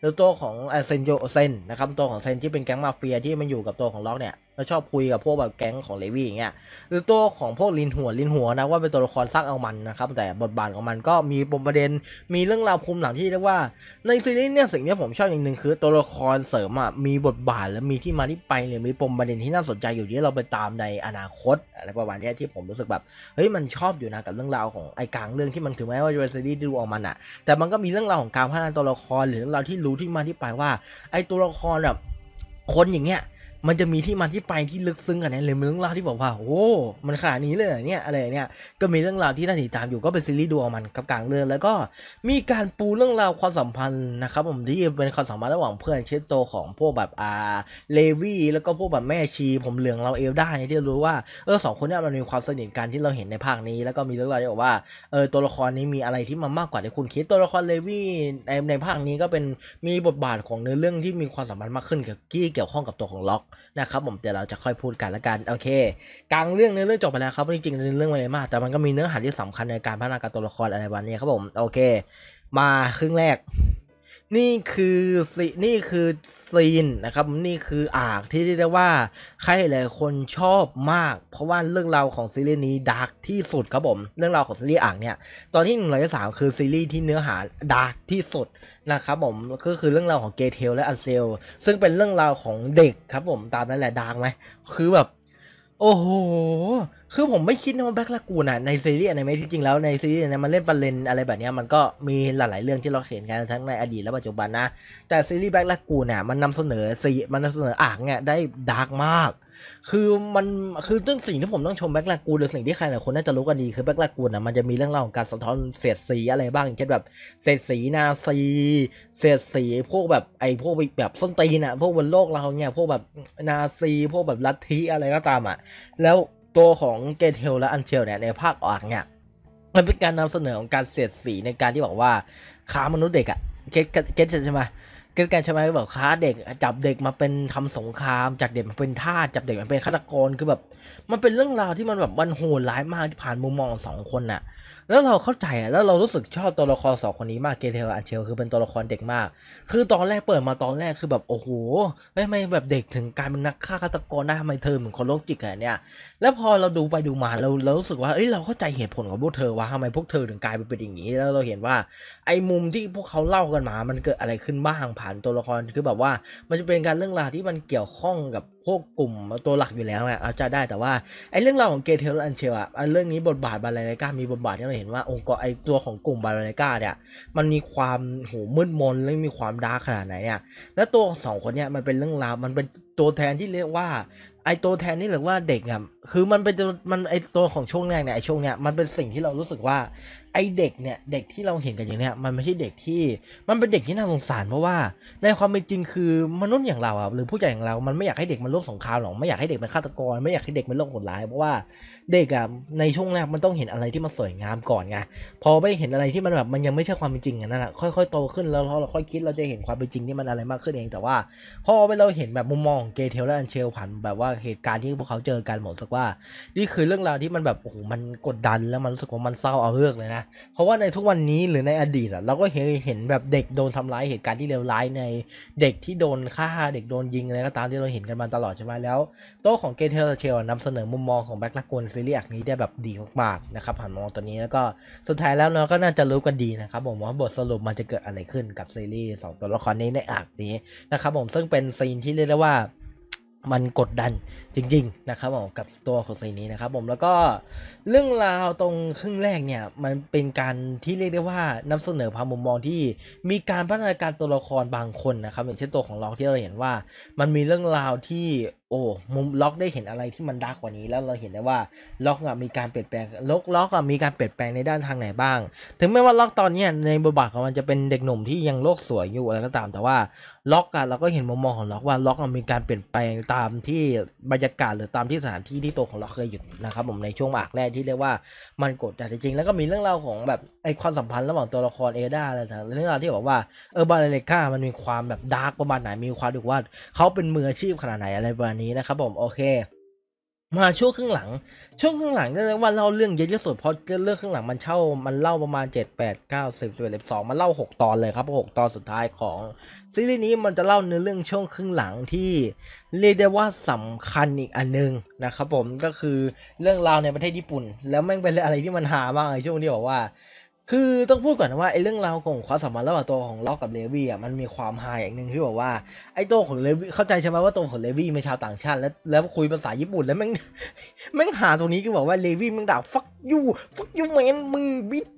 หรือ ตัวของเซนโยเซนนะครับ ตัวของเซนที่เป็นแก๊งมาเฟียที่มันอยู่กับตัวของล็อกเนี่ยแล้วชอบคุยกับพวกแบบแก๊งของเลวี่อย่างเงี้ย หรือตัวของพวกลินหัวลินหัวนะ ว่าเป็นตัวละครซากเอามันนะครับ แต่บทบาทของมันก็มีปมประเด็น มีเรื่องราวภูมิหลังที่เรียกว่าในซีรีส์เนี่ยสิ่งที่ผมชอบอย่างหนึ่งคือตัวละครเสริมอ่ะมีบทบาทและมีที่มาที่ไปหรือมีปมประเด็นที่น่าสนใจอยู่ที่เราไปตามในอนาคต อะไรประมาณนี้ที่ผมรู้สึกแบบเฮ้ยมันชอบอยู่นะกับเรื่องราวของไอ้กลางเรื่องที่มันถึงแม้ว่าจะเป็นซีรีส์ดูออกมันอ่ะ แต่มันก็มีเรื่องราวของการพัฒนาตัวละครหรือเรื่องราวที่รู้ที่มาที่ไปว่า ไอ้ตัวละครแบบคนอย่างเงี้ยมันจะมีที่มาที่ไปที่ลึกซึ้งกันนะเลยมีเรื่องราวที่บอกว่าโอ้ มันขนาดนี้เลยเนี่ยอะไรเนี่ย ก็มีเรื่องราวที่น่าติดตามอยู่ก็เป็นซีรีส์ดูเอามันกับกลางเรื่องแล้วก็มีการปูเรื่องราวความสัมพันธ์นะครับผมที่เป็นความสัมพันธ์ระหว่างเพื่อนเชตโตของพวกแบบอาเลวี่แล้วก็พวกแบบแม่ชี ผมเหลืองเราเอลได้ที่รู้ว่าเออสองคนนี้มันมีความสนิทกันที่เราเห็นในภาคนี้แล้วก็มีเรื่องราวที่บอกว่าเออตัวละครนี้มีอะไรที่มันมากกว่าที่คุณคิดตัวละครเลวี่ในในภาคนี้ก็เป็นมีบทบาทของเนื้อเรื่องที่มีความสัมพันธ์มากขึ้นกับที่เกี่ยวข้องกับตัวของล็อกนะครับผม เดี๋ยวเราจะค่อยพูดกันละกัน โอเค กลางเรื่องเนื้อ เรื่องจบไปแล้วครับจริงๆเรื่องไม่มาก แต่มันก็มีเนื้อหาที่สำคัญในการพัฒนาการตัวละครอะไรวันนี้ครับผม โอเค มาครึ่งแรกนี่คือสินี่คือซีนนะครับ นี่คืออากที่เรียกได้ว่าใครหลายคนชอบมาก เพราะว่าเรื่องราวของซีรีส์นี้ดาร์กที่สุดครับผม เรื่องราวของซีรีส์อากเนี่ยตอนที่หนึ่งร้อยสามคือซีรีส์ที่เนื้อหาดาร์กที่สุดนะครับผมก็คือเรื่องราวของเกเทลและอัลเซลซึ่งเป็นเรื่องราวของเด็กครับผมตามนั้นแหละดาร์กไหมคือแบบ โอ้โหคือผมไม่คิดนะว่าแบ็คลากูนะในซีรีส์อนิเมะที่จริงแล้ว ในซีรีส์นมันเล่นประเด็นอะไรแบบนี้มันก็มีหลายๆ เรื่องที่เราเห็นกันทั้งในอดีตและปัจจุบันนะ แต่ซีรีส์แบ็คลากูนะมันนำเสนอสีมันนำเสนออ่างเนี่ยได้ดาร์กมาก คือมันคือเรื่องสิ่งที่ผมต้องชมแบ็คลากูหรือสิ่งที่ใครหลายคนน่าจะรู้กันดีคือแบ็คลากูนะมันจะมีเรื่องราวของการสะท้อนเศษสีอะไรบ้างเช่นแบบเศษสีนาซีเศษสีพวกแบบไอพวกแบบส้นตีนอะพวกบนโลกเราเนี่ยพวกแบบนาซีพวกแบบลัทธิอะไรก็ตามอะแล้วัวของเกตเทลและอันเชลเนี่ยในภาคออกเนี่ยมันเป็นการนำเสนอของการเสียดสีในการที่บอกว่าค้ามนุษย์เด็กอะเกตเกตใช่ไหมเกตกันใช่ไหมแบบค้าเด็กจับเด็กมาเป็นทำสงครามจากเด็กมาเป็นทาสจับเด็กมาเป็นฆาตกรคือแบบมันเป็นเรื่องราวที่มันแบบมันโหดร้ายมากที่ผ่านมุมมองสองคนน่ะแล้วเราเข้าใจอะแล้วเรารู้สึกชอบตัวละครสองคนนี้มาก เกเทล อันเชล คือเป็นตัวละครเด็กมาก คือตอนแรกเปิดมาตอนแรกคือแบบ โอ้โหไม่ไม่แบบเด็กถึงการเป็นนักฆ่าฆาตกรได้ทำไมเธอเหมือนคนโรคจิตอะไรเนี่ย แล้วพอเราดูไปดูมาเราเรารู้สึกว่าเอ้ยเราเข้าใจเหตุผลของพวกเธอว่าทำไมพวกเธอถึงกลายเป็นอย่างนี้ แล้วเราเห็นว่าไอ้มุมที่พวกเขาเล่ากันมา มันเกิดอะไรขึ้นบ้างผ่านตัวละคร คือแบบว่า มันจะเป็นการเรื่องราวที่มันเกี่ยวข้องกับพวกกลุ่มตัวหลักอยู่แล้วไงเอาจะได้แต่ว่าไอ้เรื่องราวของเกเทลอันเชลอะเรื่องนี้บทบาทบาลานนกามีบทบาทที่เราเห็นว่าองค์กรไอ้ตัวของกลุ่มบาลานนกาเนี่ยมันมีความโหมืดมนและมีความดาร์ขนาดไหนเนี่ย และตัวสองคนเนี่ยมันเป็นเรื่องราวมันเป็นตัวแทนที่เรียกว่าไอตัวแทนนี่หรือว่าเด็กอ่ะคือมันเป็นมันไอตัวของช่วงแรกเนี่ยไอช่วงเนี้ยมันเป็นสิ่งที่เรารู้สึกว่าไอเด็กเนี่ยเด็กที่เราเห็นกันอย่างเนี้ยมันไม่ใช่เด็กที่มันเป็นเด็กที่น่าสงสาร เพราะว่า ในความเป็นจริงคือมนุษย์อย่างเราอ่ะ หรือผู้ใหญ่อย่างเรามันไม่อยากให้เด็กมันโลกสงครามหรอกไม่อยากให้เด็กเป็นฆาตกร ไม่อยากให้เด็กเป็นโลกโหดร้ายเพราะว่าเด็กอ่ะในช่วงแรกมันต้องเห็นอะไรที่มันสวยงามก่อนไงพอไม่เห็นอะไรที่มันแบบมันยังไม่ใช่ความเป็นจริงนั่นแหละค่อยๆ โตขึ้นแล้วเราค่อยคิดเราจะเห็นความเป็นจริงที่มันอะไรมากขึ้นเองแต่ว่าพอเราเห็นแบบมุมมองของเกเทลและอันเชลผ่านแบบว่าเหตุการณ์ที่พวกเขาเจอกันหมดสักว่า นี่คือเรื่องราวที่มันแบบโอ้โหมันกดดันแล้วมันรู้สึกว่ามันเศร้าเอาเรื่องเลยนะเพราะว่าในทุกวันนี้หรือในอดีตอะเรา ก็เห็นเห็นแบบเด็กโดนทำร้ายเหตุการณ์ที่เลวร้ายในเด็กที่โดนฆ่าเด็กโดนยิงอะไรก็ตามที่เราเห็นกันมาตลอดใช่ไหมแล้ว โต๊ะของเกเทลและเชลนำเสนอมุมมองของแบ็กลักกวนซีรีส์นี้ได้แบบดีมากๆนะครับผ่านมองตัวนี้แล้วก็สุดท้ายแล้วเราก็น่าจะรู้กันดีนะครับผมว่าบทสรุปมันจะเกิดอะไรขึ้นกับซีรีส์สองตัวละครนี้ในอาร์นี้นะครับผมซึ่งเป็นซีนที่เรียกได้ว่ามันกดดันจริงๆนะครับผมกับตัวของซีนี้นะครับผมแล้วก็เรื่องราวตรงครึ่งแรกเนี่ยมันเป็นการที่เรียกได้ว่า นำเสนอความมุมมองที่มีการพัฒนาการตัวละครบางคนนะครับ อย่างเช่นตัวของลองที่เราเห็นว่ามันมีเรื่องราวที่โอ้มุมล็อกได้เห็นอะไรที่มันดาร์กกว่านี้ แล้วเราเห็นได้ว่าล็อกมีการเปลี่ยนแปลง ล็อกล็อกมีการเปลี่ยนแปลงในด้านทางไหนบ้าง ถึงแม้ว่าล็อกตอนนี้ในบทบาทของมันจะเป็นเด็กหนุ่มที่ยังโลกสวยอยู่อะไรก็ตาม แต่ว่า ล็อกเราก็เห็นมุมมองของล็อกว่าล็อกมีการเปลี่ยนแปลงตามที่บรรยากาศหรือตามที่สถานที่ที่ตัวของล็อกเคยอยู่นะครับผมในช่วงอากแรกที่เรียกว่า มันกดแต่จริงแล้วก็มีเรื่องราวของแบบไอความสัมพันธ์ระหว่างตัวละครเอดาอะไรต่างเรื่องราวที่บอกว่าเออบาเลเลก้ามันมีความแบบดาร์กประมาณไหนมีความดูว่าเขาเป็นมืออาชีพขนาดไหนอะไรประมาณนี้ นะครับผมโอเค มาช่วงครึ่งหลัง ช่วงครึ่งหลังจะเรียกว่าเล่าเรื่องเยอะที่สุดเพราะเรื่องครึ่งหลังมันเช่ามันเล่าประมาณ7 8 9 10 11 12มันเล่า6 ตอนเลยครับ6ตอนสุดท้ายของซีรีส์นี้มันจะเล่าเนื้อเรื่องช่วงครึ่งหลังที่เรียกได้ว่าสำคัญอีกอันนึงนะครับผมก็คือเรื่องราวในประเทศญี่ปุ่น แล้วแม่งเป็นอะไรที่มันหามากเลยช่วงที่บอกว่าคือต้องพูดก่อนนะว่าไอ้เรื่องราวของความสัมพันธ์ระหว่างตัวของล็อกกับเลวี่อ่ะมันมีความหายอย่างหนึ่งที่บอกว่าไอ้ตัวของเลวี่เข้าใจใช่ไหมว่าตัวของเลวี่เป็นชาวต่างชาติ แล้วแล้วคุยภาษาญี่ปุ่นแล้ว แม่งแม่งหาตรงนี้ก็บอกว่าเลวี่มึงด่าฟักยูฟักยูแมนมึงบิด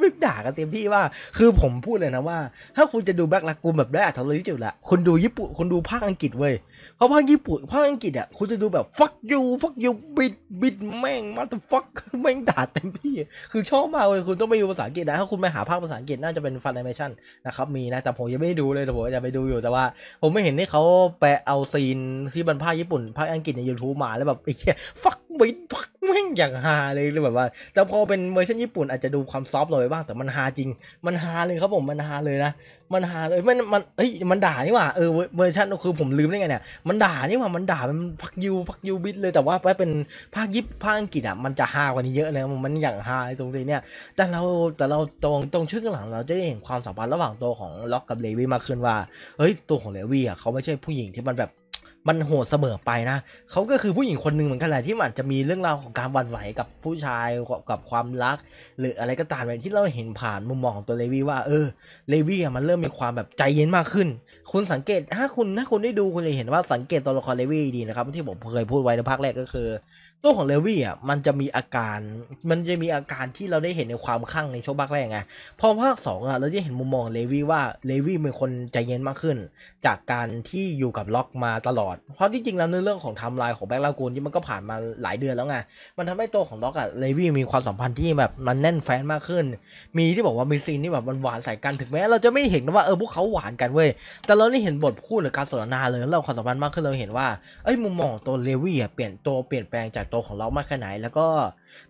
มึงด่ากันเต็มที่ว่า คือผมพูดเลยนะว่า ถ้าคุณจะดูแบ็กลากูมแบบได้อัธรรถรสจุดละคุณดูญี่ปุ่นคุณดูภาคอังกฤษเว้ยเพราะภาคญี่ปุ่นภาคอังกฤษอ่ะคุณจะดูแบบ fuck you fuck you บิดบิดแม่งมาต h e f u c แม่งด่าเต็มที่ คือชอบมากเลยคุณต้องไปดูภาษาอังกฤษนะ ถ้าคุณไปหาภาคภาษาอังกฤษน่าจะเป็นฟันแอนิเมชันนะครับมีนะ แต่ผมยังไม่ดูเลยแต่ผมจะไปดูอยู่แต่ว่าผมไม่เห็นที่เขาแปลเอาซีนที่บรรพาญี่ปุ่น ภาคอังกฤษในยูทูบมาแล้วแบบไอ้แค่ fuck บิด fuck ม่งอยากฮาเลยเลยแบบว่า แต่พอเป็นเวอร์ชันญี่ปุ่นอาจจะดูความซอฟต์หน่อยบ้างแต่มันฮาจริง มันฮาเลยครับผมมันฮาเลยนะมันฮาเลยมันมันเฮ้ยมันด่านี่หว่าเออเวอร์ชันคือผมลืมได้ไงเนี่ยมันด่านี่หว่ามันด่ามันฟักยูฟักยูบิดเลยแต่ว่าไปเป็นภาคยิปภาคอังกฤษอ่ะมันจะฮากว่านี้เยอะเลยมันอย่างฮาตรงนี้เนี่ย แต่เราแต่เราตรงตรงชื่อหลัง เราจะได้เห็นความสัมพันธ์ระหว่างตัวของล็อกกับเลวีมากขึ้นว่าเฮ้ยตัวของเลวีอ่ะเขาไม่ใช่ผู้หญิงที่มันแบบมันโหดเสมอไปนะ เขาก็คือผู้หญิงคนหนึ่งเหมือนกันแหละที่อาจจะมีเรื่องราวของการหวั่นไหวกับผู้ชายกับความรัก หรืออะไรก็ตามแบบที่เราเห็นผ่านมุมมองของตัวเลวีว่า เออเลวีะมันเริ่มมีความแบบใจเย็นมากขึ้นคุณสังเกตถ้าคุณถ้าคุณได้ดูคุณจะเห็นว่าสังเกตตัวละครเลวีดีนะครับที่ผมเคยพูดไว้ในภาคแรกก็คือตัวของเลวี่อ่ะมันจะมีอาการมันจะมีอาการที่เราได้เห็นในความค้ั่งในช่วงภาคแรกไงพอภาคสองอ่ะเราจะเห็นมุมมองเลวี่ว่าเลวี่เป็นคนใจเย็นมากขึ้น จากการที่อยู่กับล็อกมาตลอดเพราะที่จริงแล้วในเรื่องของไทม์ไลน์ของแบล็กลากูนที่มันก็ผ่านมาหลายเดือนแล้วไงมันทำให้ตัวของล็อกอ่ะเลวี่มีความสัมพันธ์ที่แบบมันแน่นแฟนมากขึ้นมีที่บอกว่า มีซีนที่แบบมันหวานใส่กันถึงแม้เราจะไม่เห็นว่าเออพวกเขาหวานกันเว้ยแต่เราได้เห็นบทพูดหรือการสนทนาเลยเราความสัมพันธ์มากขึ้นเราเห็นว่าเอ้ยมุมมองตัวเลวี่อ่ะเปลี่ยนตัวเปลี่ยนแปลงจากโตของเรามากแค่ไหนแล้วก็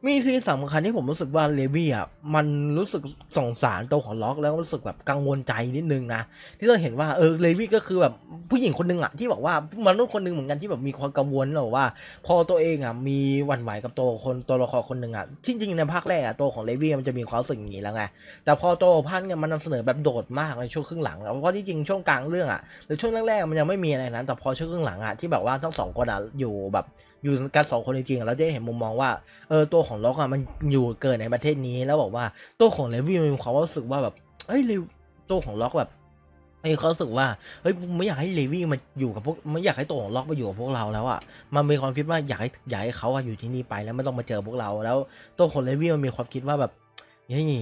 มีที่สำคัญที่ผมรู้สึกว่าเลวี่อ่ะมันรู้สึกสงสารโตของล็อกแล้วรู้สึกแบบกังวลใจนิดนึงนะที่เราเห็นว่าเออเลวี่ก็คือ แบบผู้หญิงคนหนึ่งอ่ะ ที่บอกว่ามนุษย์คนหนึ่งเหมือนกันที่แบบมีความกังวลหรอว่า พอตัวเองอ่ะมีหวั่นไหวกับตัวคนตัวละครคนหนึ่งอ่ะที่จริงในภาคแรกอ่ะตัวของเลวี่มันจะมีความสึกอย่างนี้แล้วไงแต่พอโตพันเนี่ยมันนำเสนอแบบโดดมากในช่วงครึ่งหลังเพราะที่จริงช่วงกลางเรื่องอ่ะหรือช่วงแรกๆมันยังไม่มีอะไรนั้นแต่พอช่วงครึ่งหลังอ่ะที่แบบว่าทั้งสองคนอ่ะอยู่แบบอยู่กันสองคนจริงๆเราด้เห็นมุมมองว่าเออตัวของล็อกอะมันอยู่เกิดในประเทศนี้ แล้วบอกว่าตัวของเลวี่มีความรู้สึกว่าแบบเอ้ยตัวของล็อกแบบไอ้เขาสึกว่าเฮ้ยไม่อยากให้เลวี่มาอยู่กับพวกไม่อยากให้ตัวของล็อกมาอยู่กับพวกเราแล้วอ่ะมันมีความคิดว่าอยากให้อยากให้เขาอยู่ที่นี่ไปแล้วไม่ต้องมาเจอพวกเราแล้ว ตัวของเลวี่มันมีความคิดว่าแบบนี่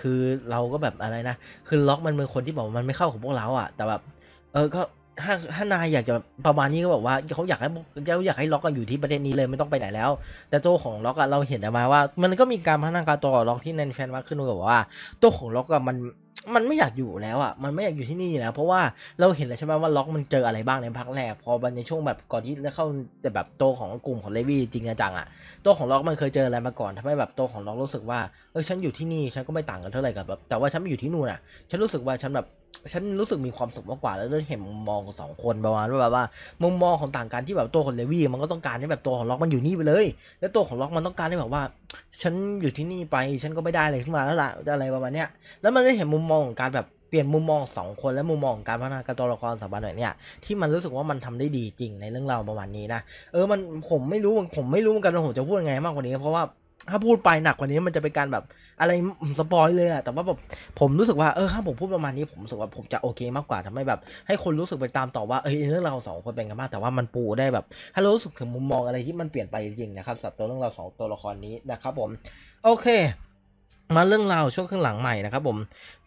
คือเราก็แบบอะไรนะ คือล็อกมันเป็นคนที่บอกมันไม่เข้าของพวกเราอ่ะแต่แบบ เออก็ถ้าถ้านายอยากจะประมาณนี้ก็บอกว่าเขาอยากให้เขาอยากให้ล็อกกันอยู่ที่ประเทศนี้เลยไม่ต้องไปไหนแล้ว แต่ตัวของล็อกอะเราเห็นออกมาว่า มันก็มีการพัฒนาการตัวล็อกที่แนนแฟนมากขึ้นแบอกว่าตัวของล็อกอะมันมันไม่อยากอยู่แล้วอ่ะมันไม่อยากอยู่ที่นี่แล้วเพราะว่าเราเห็นแล้วใช่ไหมว่าล็อกมันเจออะไรบ้างในพักแรกพอมันในช่วงแบบก่อนที่จะเข้าแต่แบบโตของกลุ่มของเลวี่จริงจังอะะโตของล็อกมันเคยเจออะไรมาก่อนทำให้แบบโตของล็อกรู้สึกว่าเออฉันอยู่ที่นี่ฉันก็ไม่ต่างกันเท่าไหร่กับแบบแต่ว่าฉันไม่อยู่ที่นู่นอะฉันรู้สึกว่าฉันแบบฉันรู้สึกมีความสุขมากกว่าแล้วเรื่องเห็นมุมมองของสองคนประมาณว่าแบบว่า มุมมองของต่างกันที่แบบตัวของเลวี่มันก็ต้องการให้แบบตัวของล็อกมันอยู่นี่ไปเลย แล้วตัวของล็อกมันต้องการให้แบบว่า ฉันอยู่ที่นี่ไปฉันก็ไม่ได้อะไรขึ้นมาแล้วล่ะอะไรประมาณเนี้ยแล้วมันได้เห็นมุมมองของการแบบเปลี่ยนมุมมองสองคนและมุมมองการพัฒนาการตัวละครสัมพันธ์หน่อยเนี่ยที่มันรู้สึกว่ามันทำได้ดีจริงในเรื่องราวประมาณนี้นะเออมันผมไม่รู้ผมไม่รู้เหมือนกันว่าผมจะพูดยังไงมากกว่านี้เพราะว่าถ้าพูดไปหนักกว่านี้มันจะเป็นการแบบอะไรสปอยเลยอะแต่ว่าแบบผมรู้สึกว่า เออถ้าผมพูดประมาณนี้ผมรู้สึกว่าผมจะโอเคมากกว่าทำให้แบบ ให้คนรู้สึกไปตามต่อว่าเออเรื่องเราสองคนเป็นกันมาก แต่ว่ามันปูได้แบบถ้ารู้สึกถึงมุมมองอะไรที่มันเปลี่ยนไปจริงนะครับสำหรับตัวเรื่องเราสองตัวละครนี้นะครับผมโอเค มาเรื่องราวช่วงครึ่งหลังใหม่นะครับ ผม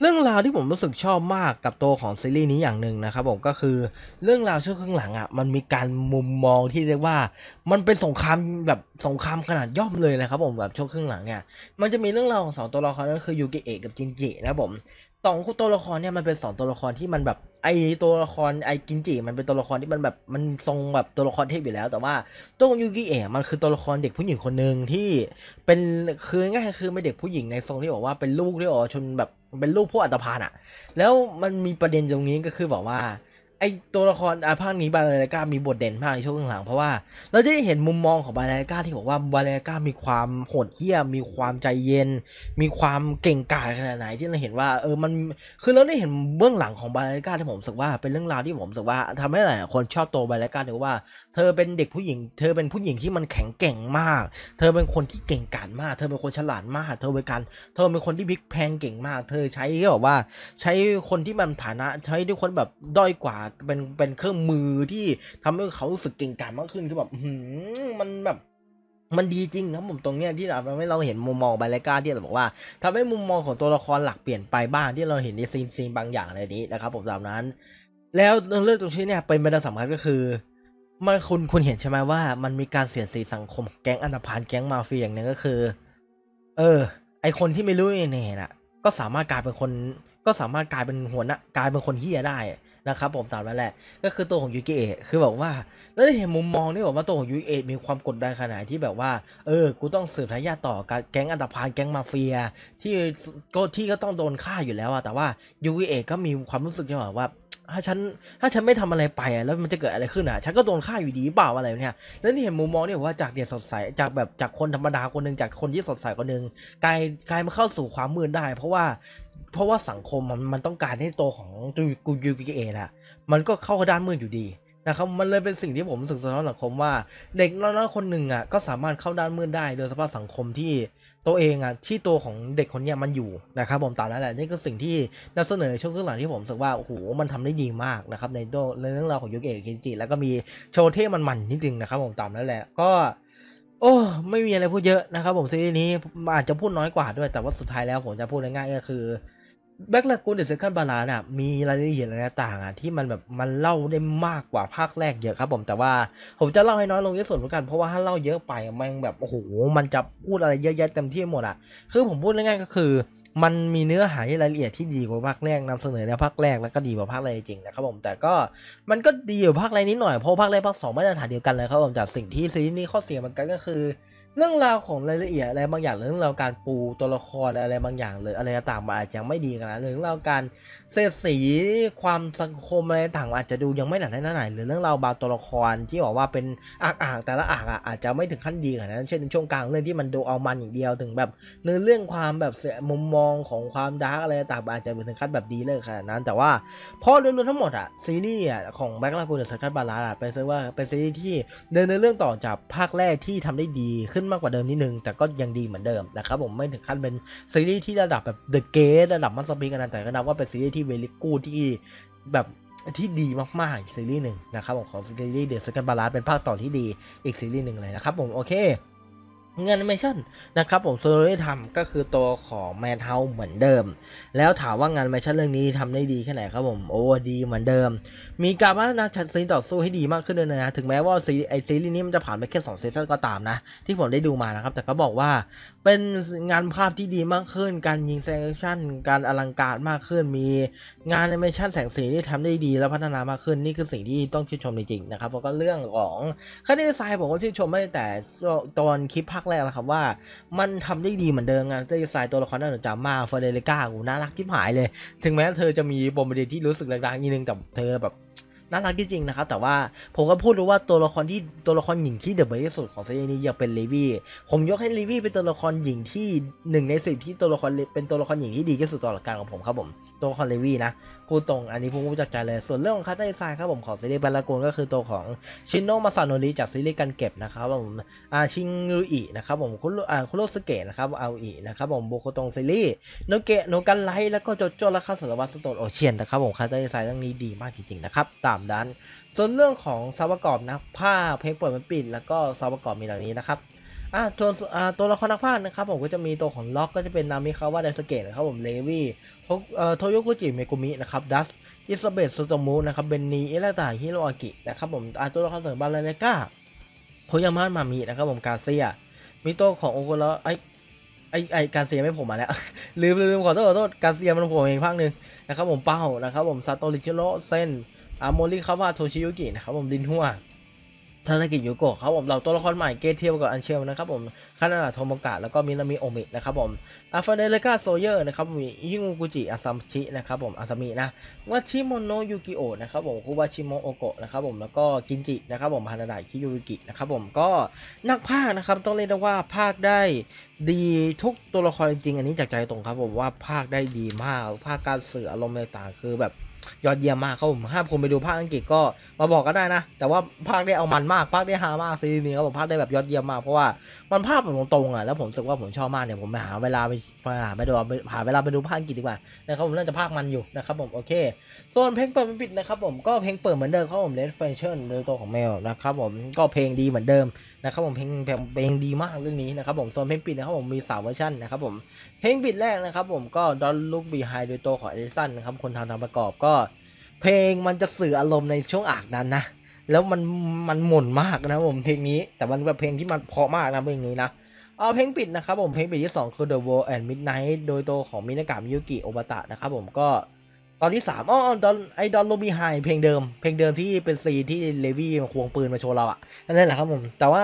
เรื่องราวที่ผมรู้สึกชอบมากกับตัวของซีรีส์นี้อย่างหนึ่งนะครับผมก็คือเรื่องราวช่วงข้างหลังอะ่ะมันมีการมุมมองที่เรียกว่ามันเป็นสงครามแบบสงครามขนาดย่อมเลยนะครับผมแบบช่วงข้างหลังเนี่ยมันจะมีเรื่องราวของสองตัวละครนั่นคือยูกิเอะกับจินจินะผมสองตัวละครเนี่ยมันเป็นสองตัวละครที่มันแบบไอตัวละครไอกินจิมันเป็นตัวละครที่มันแบบมันทรงแบบตัวละครเทพอยู่แล้วแต่ว่าตัวยูกิเอะมันคือตัวละครเด็กผู้หญิงคนหนึ่งที่เป็นคือง่ายคือไม่เด็กผู้หญิงในทรงที่บอกว่าเป็นลูกที่อ๋อชนแบบมันเป็นรูปพวกอัตภานอะแล้วมันมีประเด็นตรงนี้ก็คือบอกว่าไอตัวละครอาภาคนี้บาเลนกามีบทเด่นมากในช่วงหลังเพราะว่าเราจะได้เห็นมุมมองของบาเลนกาที่บอกว่าบาเลนกามีความโหดเหี้ยมมีความใจเย็น มีความเก่งกาจขนาดไหนที่เราเห็นว่า เออมันคือเราได้เห็นเบื้องหลังของบาเลนกาที่ผมสึกว่าเป็นเรื่องราวที่ผมสึกว่าทำให้หลายคนชอบตัวบาเลนการือว่าเธอเป็นเด็กผู้หญิง เธอเป็นผู้หญิงที่มันแข็งแกร่งมาก เธอเป็นคนที่เก่งกาจมาก เธอเป็นคนฉลาดมากเธอเป็นการเธอเป็นคนที่พลิกแพงเก่งมาก เธอใช้ที่บอกว่าใช้คนที่มันฐานะใช้ด้วยคนแบบด้อยกว่าเป็นเป็นเครื่องมือที่ทำให้เขาสึกเก่งกาจมากขึ้นคือแบบมันแบบ มันดีจริง ครับผมตรงเนี้ยที่เราทำให้เราเห็นมุมมองบาเลกาที่เราบอกว่าทำให้มุมมองของตัวละครหลักเปลี่ยนไปบ้างที่เราเห็นในซีนซีนบางอย่างในนี้นะครับผมตามนั้น แล้วเรื่องตรงนี้เนี่ย เป็นประเด็นสำคัญก็คือมันคุณคุณเห็นใช่ไหมว่ามันมีการเสียดสีสังคมแก๊งอันธพาลแก๊งมาเฟียอย่างนึงก็คือ เออ ไอคนที่ไม่รู้เนี่ยนะก็สามารถกลายเป็นคนก็สามารถกลายเป็นหัวหน้ากลายเป็นคนเฮี้ยได้นะครับ ผมตามนั้นแหละก็คือ ตัว ของยูกิเอะคือบอกว่าแล้วเห็นมุมมองนี่บอกว่า ตัว ของยูกิเอะมีความ กดดันขนาดที่แบบว่า เออ กู ต้อง สืบทายาทต่อกับแก๊งอันตพานแก๊งมาเฟีย ที่ก็ที่ก็ต้อง โดนฆ่าอยู่แล้วอะแต่ว่ายูกิเอะก็มีความรู้สึกที่แบบว่า ถ้าฉันถ้าฉันไม่ทำอะไรไปแล้วมันจะเกิดอะไรขึ้นอ่ะ ฉันก็โดนฆ่าอยู่ดีเปล่าอะไรเนี่ยแล้วนี่เห็นมุมมองนี่บอกว่าจากเด็กสดใสจากแบบจากคนธรรมดาคนหนึ่งจากคนที่สดใสคนหนึ่งกลายกลายมาเข้าสู่ความมืดได้ เพราะว่าเพราะว่าสังคมมัน มันต้องการให้ตัวของกูยูกิเอแหละมันก็เข้าด้านมืดอยู่ดีนะครับ มันเลยเป็นสิ่งที่ผมสึกสะท้อนสังคมว่า เด็กน้อยคนหนึ่งอ่ะก็สามารถเข้าด้านมืดได้ โดยสภาพสังคมที่ตัวเองอ่ะที่ตัวของเด็กคนนี้มันอยู่นะครับ ผมตามนั้นแหละนี่ก็สิ่งที่นำเสนอช่วงหลังที่ผม สึกว่าโอ้โหมันทำได้ดีมากนะครับในเรื่องราวของยุคเอกินจิแล้วก็มีโชว์เท่มันๆนิดนึงนะครับ ผมตามนั้นแหละก็ โอ้ไม่มีอะไรพูดเยอะนะครับ ผมซีรีส์นี้อาจจะพูดน้อยกว่าด้วยแต่ว่าสุดท้ายแล้วผมจะพูดง่ายๆก็คืแบ็กลากูนเดอะเซคันบาลาน่ะมีรายละเอียดอะไรต่างอ่ะที่มันแบบมันเล่าได้มากกว่าภาคแรกเยอะครับ ผมแต่ว่าผมจะเล่าให้น้อยลงเยอะส่วนเหมือนกัน เพราะว่าถ้าเล่าเยอะไปมันแบบโอ้โหมันจะพูดอะไรเยอะแยะเต็มที่หมดอ่ะคือผมพูดง่ายๆก็คือ มันมีเนื้อหาที่รายละเอียดที่ดีกว่าภาคแรกนำเสนอในภาคแรกแล้วก็ดีกว่าภาคแรกจริงนะครับ ผมแต่ก็มันก็ดีกว่าภาคแรกนิดหน่อยเพราะภาคแรกภาคสองมาตรฐานเดียวกันเลยครับผมแต่สิ่งที่ซีรีส์นี้ข้อเสียมันก็คือเรื่องราวของรายละเอียดอะไรบางอย่าง เรื่องราวการปูตัวละครอะไรบางอย่างเลยอะไรต่างๆ อาจจะยังไม่ดีกันนะ เรื่องราวการเสียสีความสังคมอะไรต่างอาจจะดูยังไม่หนกแน่นหนาหรือเรื่องราวบางตัวละครที่บอกว่าเป็นอ่างแต่ละอ่างอ่ะอาจจะไม่ถึงขั้นดีขนาดนั้นเช่นช่วงกลางเรื่องที่มันดูเอามันอย่างเดียว ถึงแบบเนื้อเรื่องความแบบเสียมุมมองของความดาร์กอะไรต่างอาจจะไม่ถึงขั้นแบบดีเลยขนาดนั้น แต่ว่าพอรวมๆทั้งหมดอ่ะซีรีส์ของแบ็คลากูนเดอะสกัดบาลาร์ดไปเซอร์ว่าเป็นซีรีส์ที่เดินเนื้อเรื่องต่อจากภาคแรกที่ทำได้ดีขึ้นึ้นมากกว่าเดิมนิดนึงแต่ก็ยังดีเหมือนเดิมนะครับผมไม่ถึงขั้นเป็นซีรีส์ที่ระดับแบบเดอะเกตระดับมัสอปีกันนะแต่ก็นับว่าเป็นซีรีส์ที่เวลิกูที่แบบที่ดีมากๆอีกซีรีส์หนึ่งนะครับผมของซีรีส์เดอะสกันบาลานเป็นภาคต่อที่ดีอีกซีรีส์หนึ่งเลยนะครับผมโอเคเงินแอนิเมชั่นนะครับผมโซโลที่ทำก็คือตัวของแมทเทาเหมือนเดิม แล้วถามว่างานแอนิเมชั่นเรื่องนี้ทำได้ดีแค่ไหนครับผมโอ้ดีเหมือนเดิม มีการพัฒนาชัดซีนต่อสู้ให้ดีมากขึ้นเลยนะ ถึงแม้ว่าซีไอซีรีส์นี้มันจะผ่านไปแค่2เซสชั่นก็ตามนะ ที่ผมได้ดูมานะครับ แต่ก็บอกว่าเป็นงานภาพที่ดีมากขึ้นการยิงแซงชั่นการอลังการมากขึ้น มีงานแอนิเมชั่น แสงสีที่ทำได้ดีและพัฒนามากขึ้นนี่คือสิ่งที่ต้องชื่นชมจริงๆนะครับแล้วก็เรื่องของคดีไซน์ผมก็ชื่นชมไม่แต่ตอนคลิปภาคแรกแล้วครับว่ามันทำได้ดีเหมือนเดิมงานเจสซนตัวละครน่าสนใจมากเฟเดริก้ากูน่ารักที่หายเลย ถึงแม้เธอจะมีปมประเด็นที่รู้สึกแรงๆนิดนึงแต่เธอแบบ น่ารักจริงๆนะครับ แต่ว่า ผมก็พูดรู้ว่าตัวละครที่ตัวละครหญิงที่เดอะที่สุดของซีรีส์นี้ยังเป็นเลวี่ผมยกให้เลวี่เป็นตัวละครหญิงที่หนึ่งในสิบที่ตัวละครเป็นตัวละครหญิงที่ดีที่สุดตลอดกาลของผมครับผมตัวละครเลวี่นะพูตรงอันนี้ผมูดจักใจเลยส่วนเรื่องของคาเตอิซายครับผมของซีรีส์บลลากูนก็คือตัวของชินโนมาซาโนริจากซีรีส์กันเก็บนะครับ ผมอาชิงรุอินะครับผมคุอ่าคุโรสเกะนะครับเอาอีนะครับ ผมโบโคตรงซีรีส์โนเกะโนกันไลท์แล้วก็โจโจ้และคาสารวัตรสโตนโอเชียนนะครับ ผมคาเตอรซายเรื่องนี้ดีมากจริงๆนะครับตามด้านส่วนเรื่องของซาวประกอบนะผ้าเพลงเปิดมันปิด แล้วก็ซาวประกอบมีเหล่านี้นะครับอ่ะตัวอ่าตัวละครนักพากย์นะครับผมก็จะมีตัวของล็อกก็จะเป็นนามิคาวะไดสเกตนะครับผมเลวี่โทโยกุจิเมกุมินะครับดัสอิสเบตสโตมุนะครับเบนนีเอลตาฮิโรอากินะครับผมอ่าตัวละครเสริมบาลเนก้าโคยามามามินะครับผมกาเซียมีตัวของโอโกระไอไอไอกาเซียไม่ผมมาแล้วลืมลืมขอโทษขอโทษกาเซียมันผมเองภาคหนึ่งนะครับผมเป้านะครับผมซาโตริจิโรเซนอาโมริคาวะโทชิยุกินะครับผมดินหัวธนกิจยูโกะครับผมเราตัวละครใหม่เกเทียวกับอันเชลนะครับผมคานาดาโทโมกะแล้วก็มินามิโอมินะครับผมอาฟาเดเลกา โซเยอร์นะครับมีฮิงุกุจิอาซัมชินะครับผมอาซามินะวาชิโมโนยูกิโอนะครับผมคุวาชิโมโอโกะนะครับผมแล้วก็กินจินะครับผมฮานาดาคิยูิกินะครับผมก็นักภาคนะครับต้องเรียกได้ว่าภาคได้ดีทุกตัวละครจริงอันนี้จากใจตรงครับผมว่าภาคได้ดีมากภาคการสื่ออารมณ์ต่างคือแบบยอดเยี่ยมมากครับผมถ้าผมไปดูภาคอังกฤษก็มาบอกก็ได้นะ แต่ว่าภาคได้เอามันมาก ภาคได้ฮามากซีรีส์นี้ครับผมภาคได้แบบยอดเยี่ยมมาก เพราะว่ามันภาพแบบตรงๆอ่ะ แล้วผมรู้สึกว่าผมชอบมากเนี่ยผมไปหาเวลาไปหาไปดูหาเวลาไปดูภาคอังกฤษดีกว่า นะครับผมเริ่มจะภาคมันอยู่นะครับผมโอเคส่วนเพลงเปิดเป็นปิดนะครับผมก็เพลงเปิดเหมือนเดิมครับผมเลสเฟนชอรนโดยตัวของแมวนะครับผมก็เพลงดีเหมือนเดิมนะครับผมเพลงเพลงดีมากเรื่องนี้นะครับผมส่วนเพลงปิดนะครับผมมีสาวเวอร์ชันนะครับผมเพลงปิดแรกนะครับผมก็ดอนลุกบีไฮโดยตัวของเอลิสันนะครับคนทำทำประกอบก็ก็เพลงมันจะสื่ออารมณ์ในช่วง อาก นั้น นะ แล้วมัน มัน หม่นมาก นะผม เพลง นี้ แต่มันเป็นเพลงที่มันเพาะ มาก นะเพลงนี้ นะ เอาเพลง ปิดนะครับ ผม เพลง ปิด ที่ 2 คือ The World and Midnight โดยตัวของมินากามิยุกิ โอบะตะนะ ครับ ผมก็ตอนที่สามอ๋อดอนไอดอนโลบีไฮ เพลงเดิม เพลงเดิมที่เป็นซีที่เลวี่ควงปืนมาโชว์เราอะ่ะ นั่นแหละครับผม แต่ว่า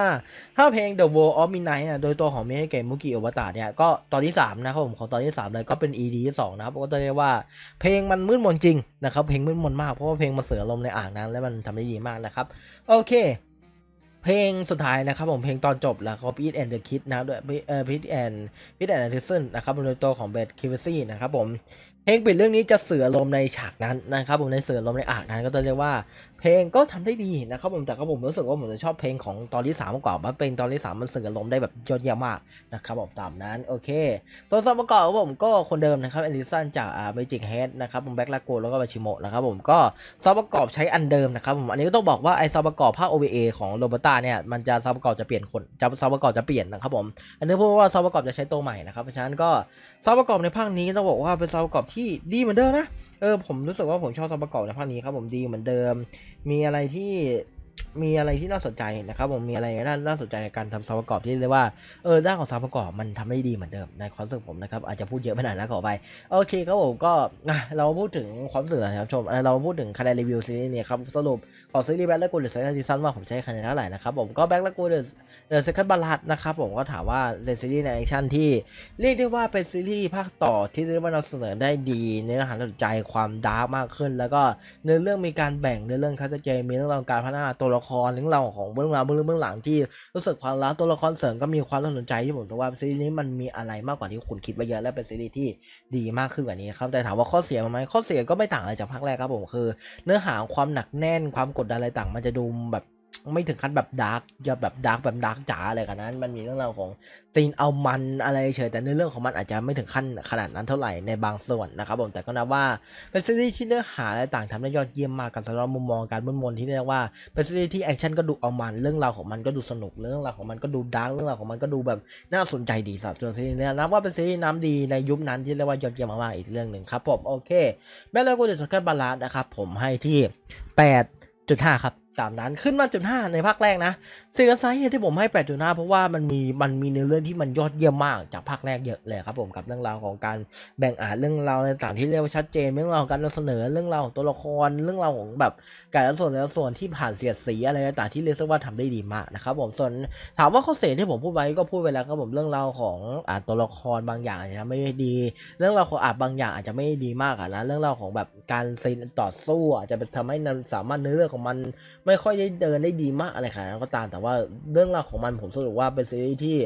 ถ้าเพลง The World of Midnight เนี่ยโดยตัวของเมเกมุกิโอวตาเนี่ย ก็ตอนที่สามนะครับผม ของตอนที่สามเลยก็เป็น ED ที่สองนะครับก็จะเรียกว่า เพลงมันมืดมนจริงนะครับ เพลงมืดมนมาก เพราะว่าเพลงมาเสือลมในอ่างนั้นและมันทำได้ดีมากนะครับ โอเค เพลงสุดท้ายนะครับผม เพลงตอนจบแล้วก็ Beat and the Kid นะครับด้วยเอ่อ Beat and Beat and Anderson นะครับ โดยตัวของเบดคิวซี่นะครับผมเพลงปิดเรื่องนี้จะเสือลมในฉากนั้นนะครับผมในเสือลมในอากนั้นก็จะเรียกว่าเพลงก็ทำได้ดีนะครับผม แต่ก็ผมรู้สึกว่าผมจะชอบเพลงของตอนที่3มากกว่ามันเป็นตอนที่ 3 มันสื่ออารมณ์ได้แบบยอดเยี่ยมมาก นะครับผมตามนั้น โอเคโซนสัประกอบผมก็คนเดิมนะครับเอลิสันจากอ่าเมจิกเฮดนะครับผมแบ็กลาโกแล้วก็บาชิโมะนะครับผมก็ซับประกอบใช้อันเดิมนะครับผม อันนี้ก็ต้องบอกว่า ไอซับประกอบภาค OVA ของโรเบต้าเนี่ยมันจะซับประกอบจะเปลี่ยนคนจะซับประกอบจะเปลี่ยนนะครับผมอันนี้พูดว่าซับประกอบจะใช้ตัวใหม่นะครับเพราะฉะนั้นก็ซับประกอบในภาคนี้ต้องบอกว่าเป็นซับประกอบที่ดีเหมือนเดิมนะเออ ผมรู้สึกว่าผมชอบซอฟประกอบในภาคนี้ครับ ผมดีเหมือนเดิม มีอะไรที่มีอะไรที่น่าสนใจนะครับผมมีอะไรน่าสนใจในการทำซาวประกอบที่เรียกว่าเออด้านของซาวประกอบมันทำได้ดีเหมือนเดิมในความรู้สึกผมนะครับ อาจจะพูดเยอะไปหน่อยนะขอไปโอเคครับผมก็เราพูดถึงความรู้สึกนะครับชมเราพูดถึงคะแนนรีวิวซีรีส์เนี่ยครับสรุปของซีรีส์แบ็แล็กูเดอร์เซคันด์ซีซั่นว่าผมใช้คะแนนเท่าไหร่นะครับผมก็แบ็แล็กูเดอร์เดอะเซคันด์บาลั์นะครับผมก็ถามว่าเป็นซีรีส์ในแอคชั่นที่ เรียกได้ว่าเป็นซีรีส์ภาคต่อที่เรียกว่านำเสนอได้ดีเนื้อหาสนใจความดาร์กมากขึ้น แล้วก็เนื้อเรื่องมีการแบ่งเนื้อเรื่องคัดเจมีเรื่องราวการพัฒนาตัวตัวละครเรื่องราวของเบื้องราวเบื้องเบื้องหลังที่รู้สึกความรักตัวละครเสริมก็มีความน่าสนใจที่ผมว่าซีรีส์นี้มันมีอะไรมากกว่าที่คุณคิดไว้เยอะและเป็นซีรีส์ที่ดีมากขึ้นกว่านี้ครับแต่ถามว่าข้อเสียไหมข้อเสียก็ไม่ต่างอะไรจากภาคแรกครับผมคือ เนื้อหาความหนักแน่นความกดดันอะไรต่าง มันจะดูแบบไม่ถึงขั้นแบบดาร์กจะแบบดาร์กแบบดาร์กจ๋าอะไรกันนั้น มันมีเรื่องราวของตีนเอามันอะไรเฉยแต่เนื้อเรื่องของมันอาจจะไม่ถึงขั้นขนาดนั้นเท่าไหร่ในบางส่วนนะครับผมแต่ก็นับว่า เป็นซีรีส์ที่เนื้อหาและต่างทำได้ยอดเยี่ยมมากกับสำหรับมุมมองการมุ่นมนที่เรียกว่าเป็นซีรีส์ที่แอคชั่นก็ดูเอามันเรื่องราวของมันก็ดูสนุกเรื่องราวของมันก็ดูดาร์กเรื่องราวของมันก็ดูแบบน่าสนใจดีสำหรับซีรีส์นี้นับว่าเป็นซีรีส์น้ำดีในยุคนั้นที่เรียกว่ายอดเยี่ยมมากอีกเรื่องหนึ่งครับผมโอเค แม้แล่ก็เดือดสนแค่บาลานนะครับผมให้ที่ 8.5 ครับตามนั้นขึ้นมาจุดห้าในภาคแรกนะเซกไซที่ผมให้แปดดจุห้าเพราะว่ามันมีมันมีเนื้อเรื่องที่มันยอดเยี่ยมมากจากภาคแรกเยอะเลยครับผมกับเรื่องราวของการแบ่งอ่านเรื่องราวในต่างที่เรียกว่าชัดเจนเรื่องราวการนำเสนอเรื่องราวของตัวละครเรื่องราวของแบบแต่ละส่วนแต่ละส่วนที่ผ่านเสียดสีอะไรต่างที่เรียกว่าทำได้ดีมากนะครับผมส่วนถามว่าข้อเสียที่ผมพูดไว้ก็พูดไปแล้วครับผมเรื่องราวของอ่าตัวละครบางอย่างอาจจะไม่ดี เรื่องราวของอาบางอย่างอาจจะไม่ดีมากนะเรื่องราวของแบบการต่อสู้อาจจะทำให้สามารถเนื้อเรื่องของมันไม่ค่อยได้เดินได้ดีมากอะไรขนาดนั้นก็ตามแต่ว่าเรื่องราวของมันผมสรุปว่าเป็นซีรีส์ที่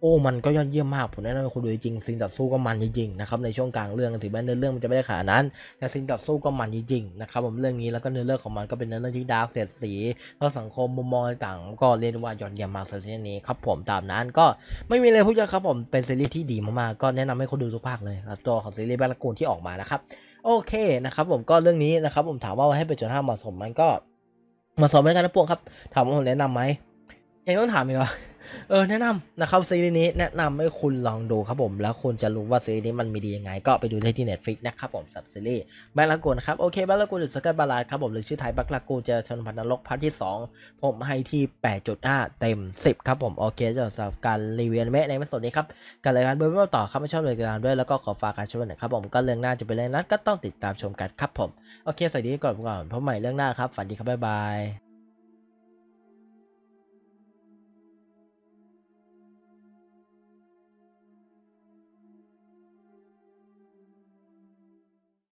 โอ้ มันก็ยอดเยี่ยมมากผมแนะนำให้คุณดูจริงซีนต่อสู้ก็มันจริงๆนะครับในช่วงกลางเรื่องถึงแม้เนื้อเรื่องมันจะไม่ได้ขนาดนั้น แต่ซีนต่อสู้ก็มันจริงๆนะครับผมเรื่องนี้แล้วก็เนื้อเรื่องของมันก็เป็นเนื้อเรื่องที่ดาร์กเสียดสีแล้วสังคมมุมมองต่างก็เรียนว่ายอดเยี่ยมมากซีรีส์นี้ครับผมตามนั้นก็ไม่มีอะไรพูดเยอะครับผมเป็นซีรีส์ที่ดีมากๆก็แนะนำให้คนดูทุกภาคเลยตัวของซีรีส์แบล็กกูนที่ออกมานะครับโอเคนะครับผมก็เรื่องนี้นะครับ ผมถามว่าให้เป็นจนห้าเหมาะสมมันก็มาสอบด้วยกันนะพวกครับ ถามว่าผมแนะนำไหม ยังต้องถามอีกเหรอเออแนะนำนะครับซีรีส์นี้แนะนำให้คุณลองดูครับผม แล้วคุณจะรู้ว่าซีรีส์นี้มันมีดียังไงก็ไปดูได้ที่ Netflix นะครับผมสับซีรีส์แบล็กลากูนครับ โอเคแบล็กลากูนหรือสกัดบาลานครับผมหรือชื่อไทยแบล็กลากูนจะชนพันนรกพาร์ทที่ 2 ผมให้ที่ 8.5 เต็ม 10 ครับผม โอเคจะสำหรับการ รีวิวแมในวันสดนี้ครับ กับรายการเบอร์เบอร์ต่อครับไม่ชอบเลยการด้วยแล้วก็ขอฝากการชมหน่อยครับผมก็เรื่องหน้าจะเป็นเรื่องนั้นก็ต้องติดตามชมกันครับผมโอเคสวัสดีก่อนก่อนพบใหม่เรื่องหน้าครับฝันดีครับบ๊ายบาย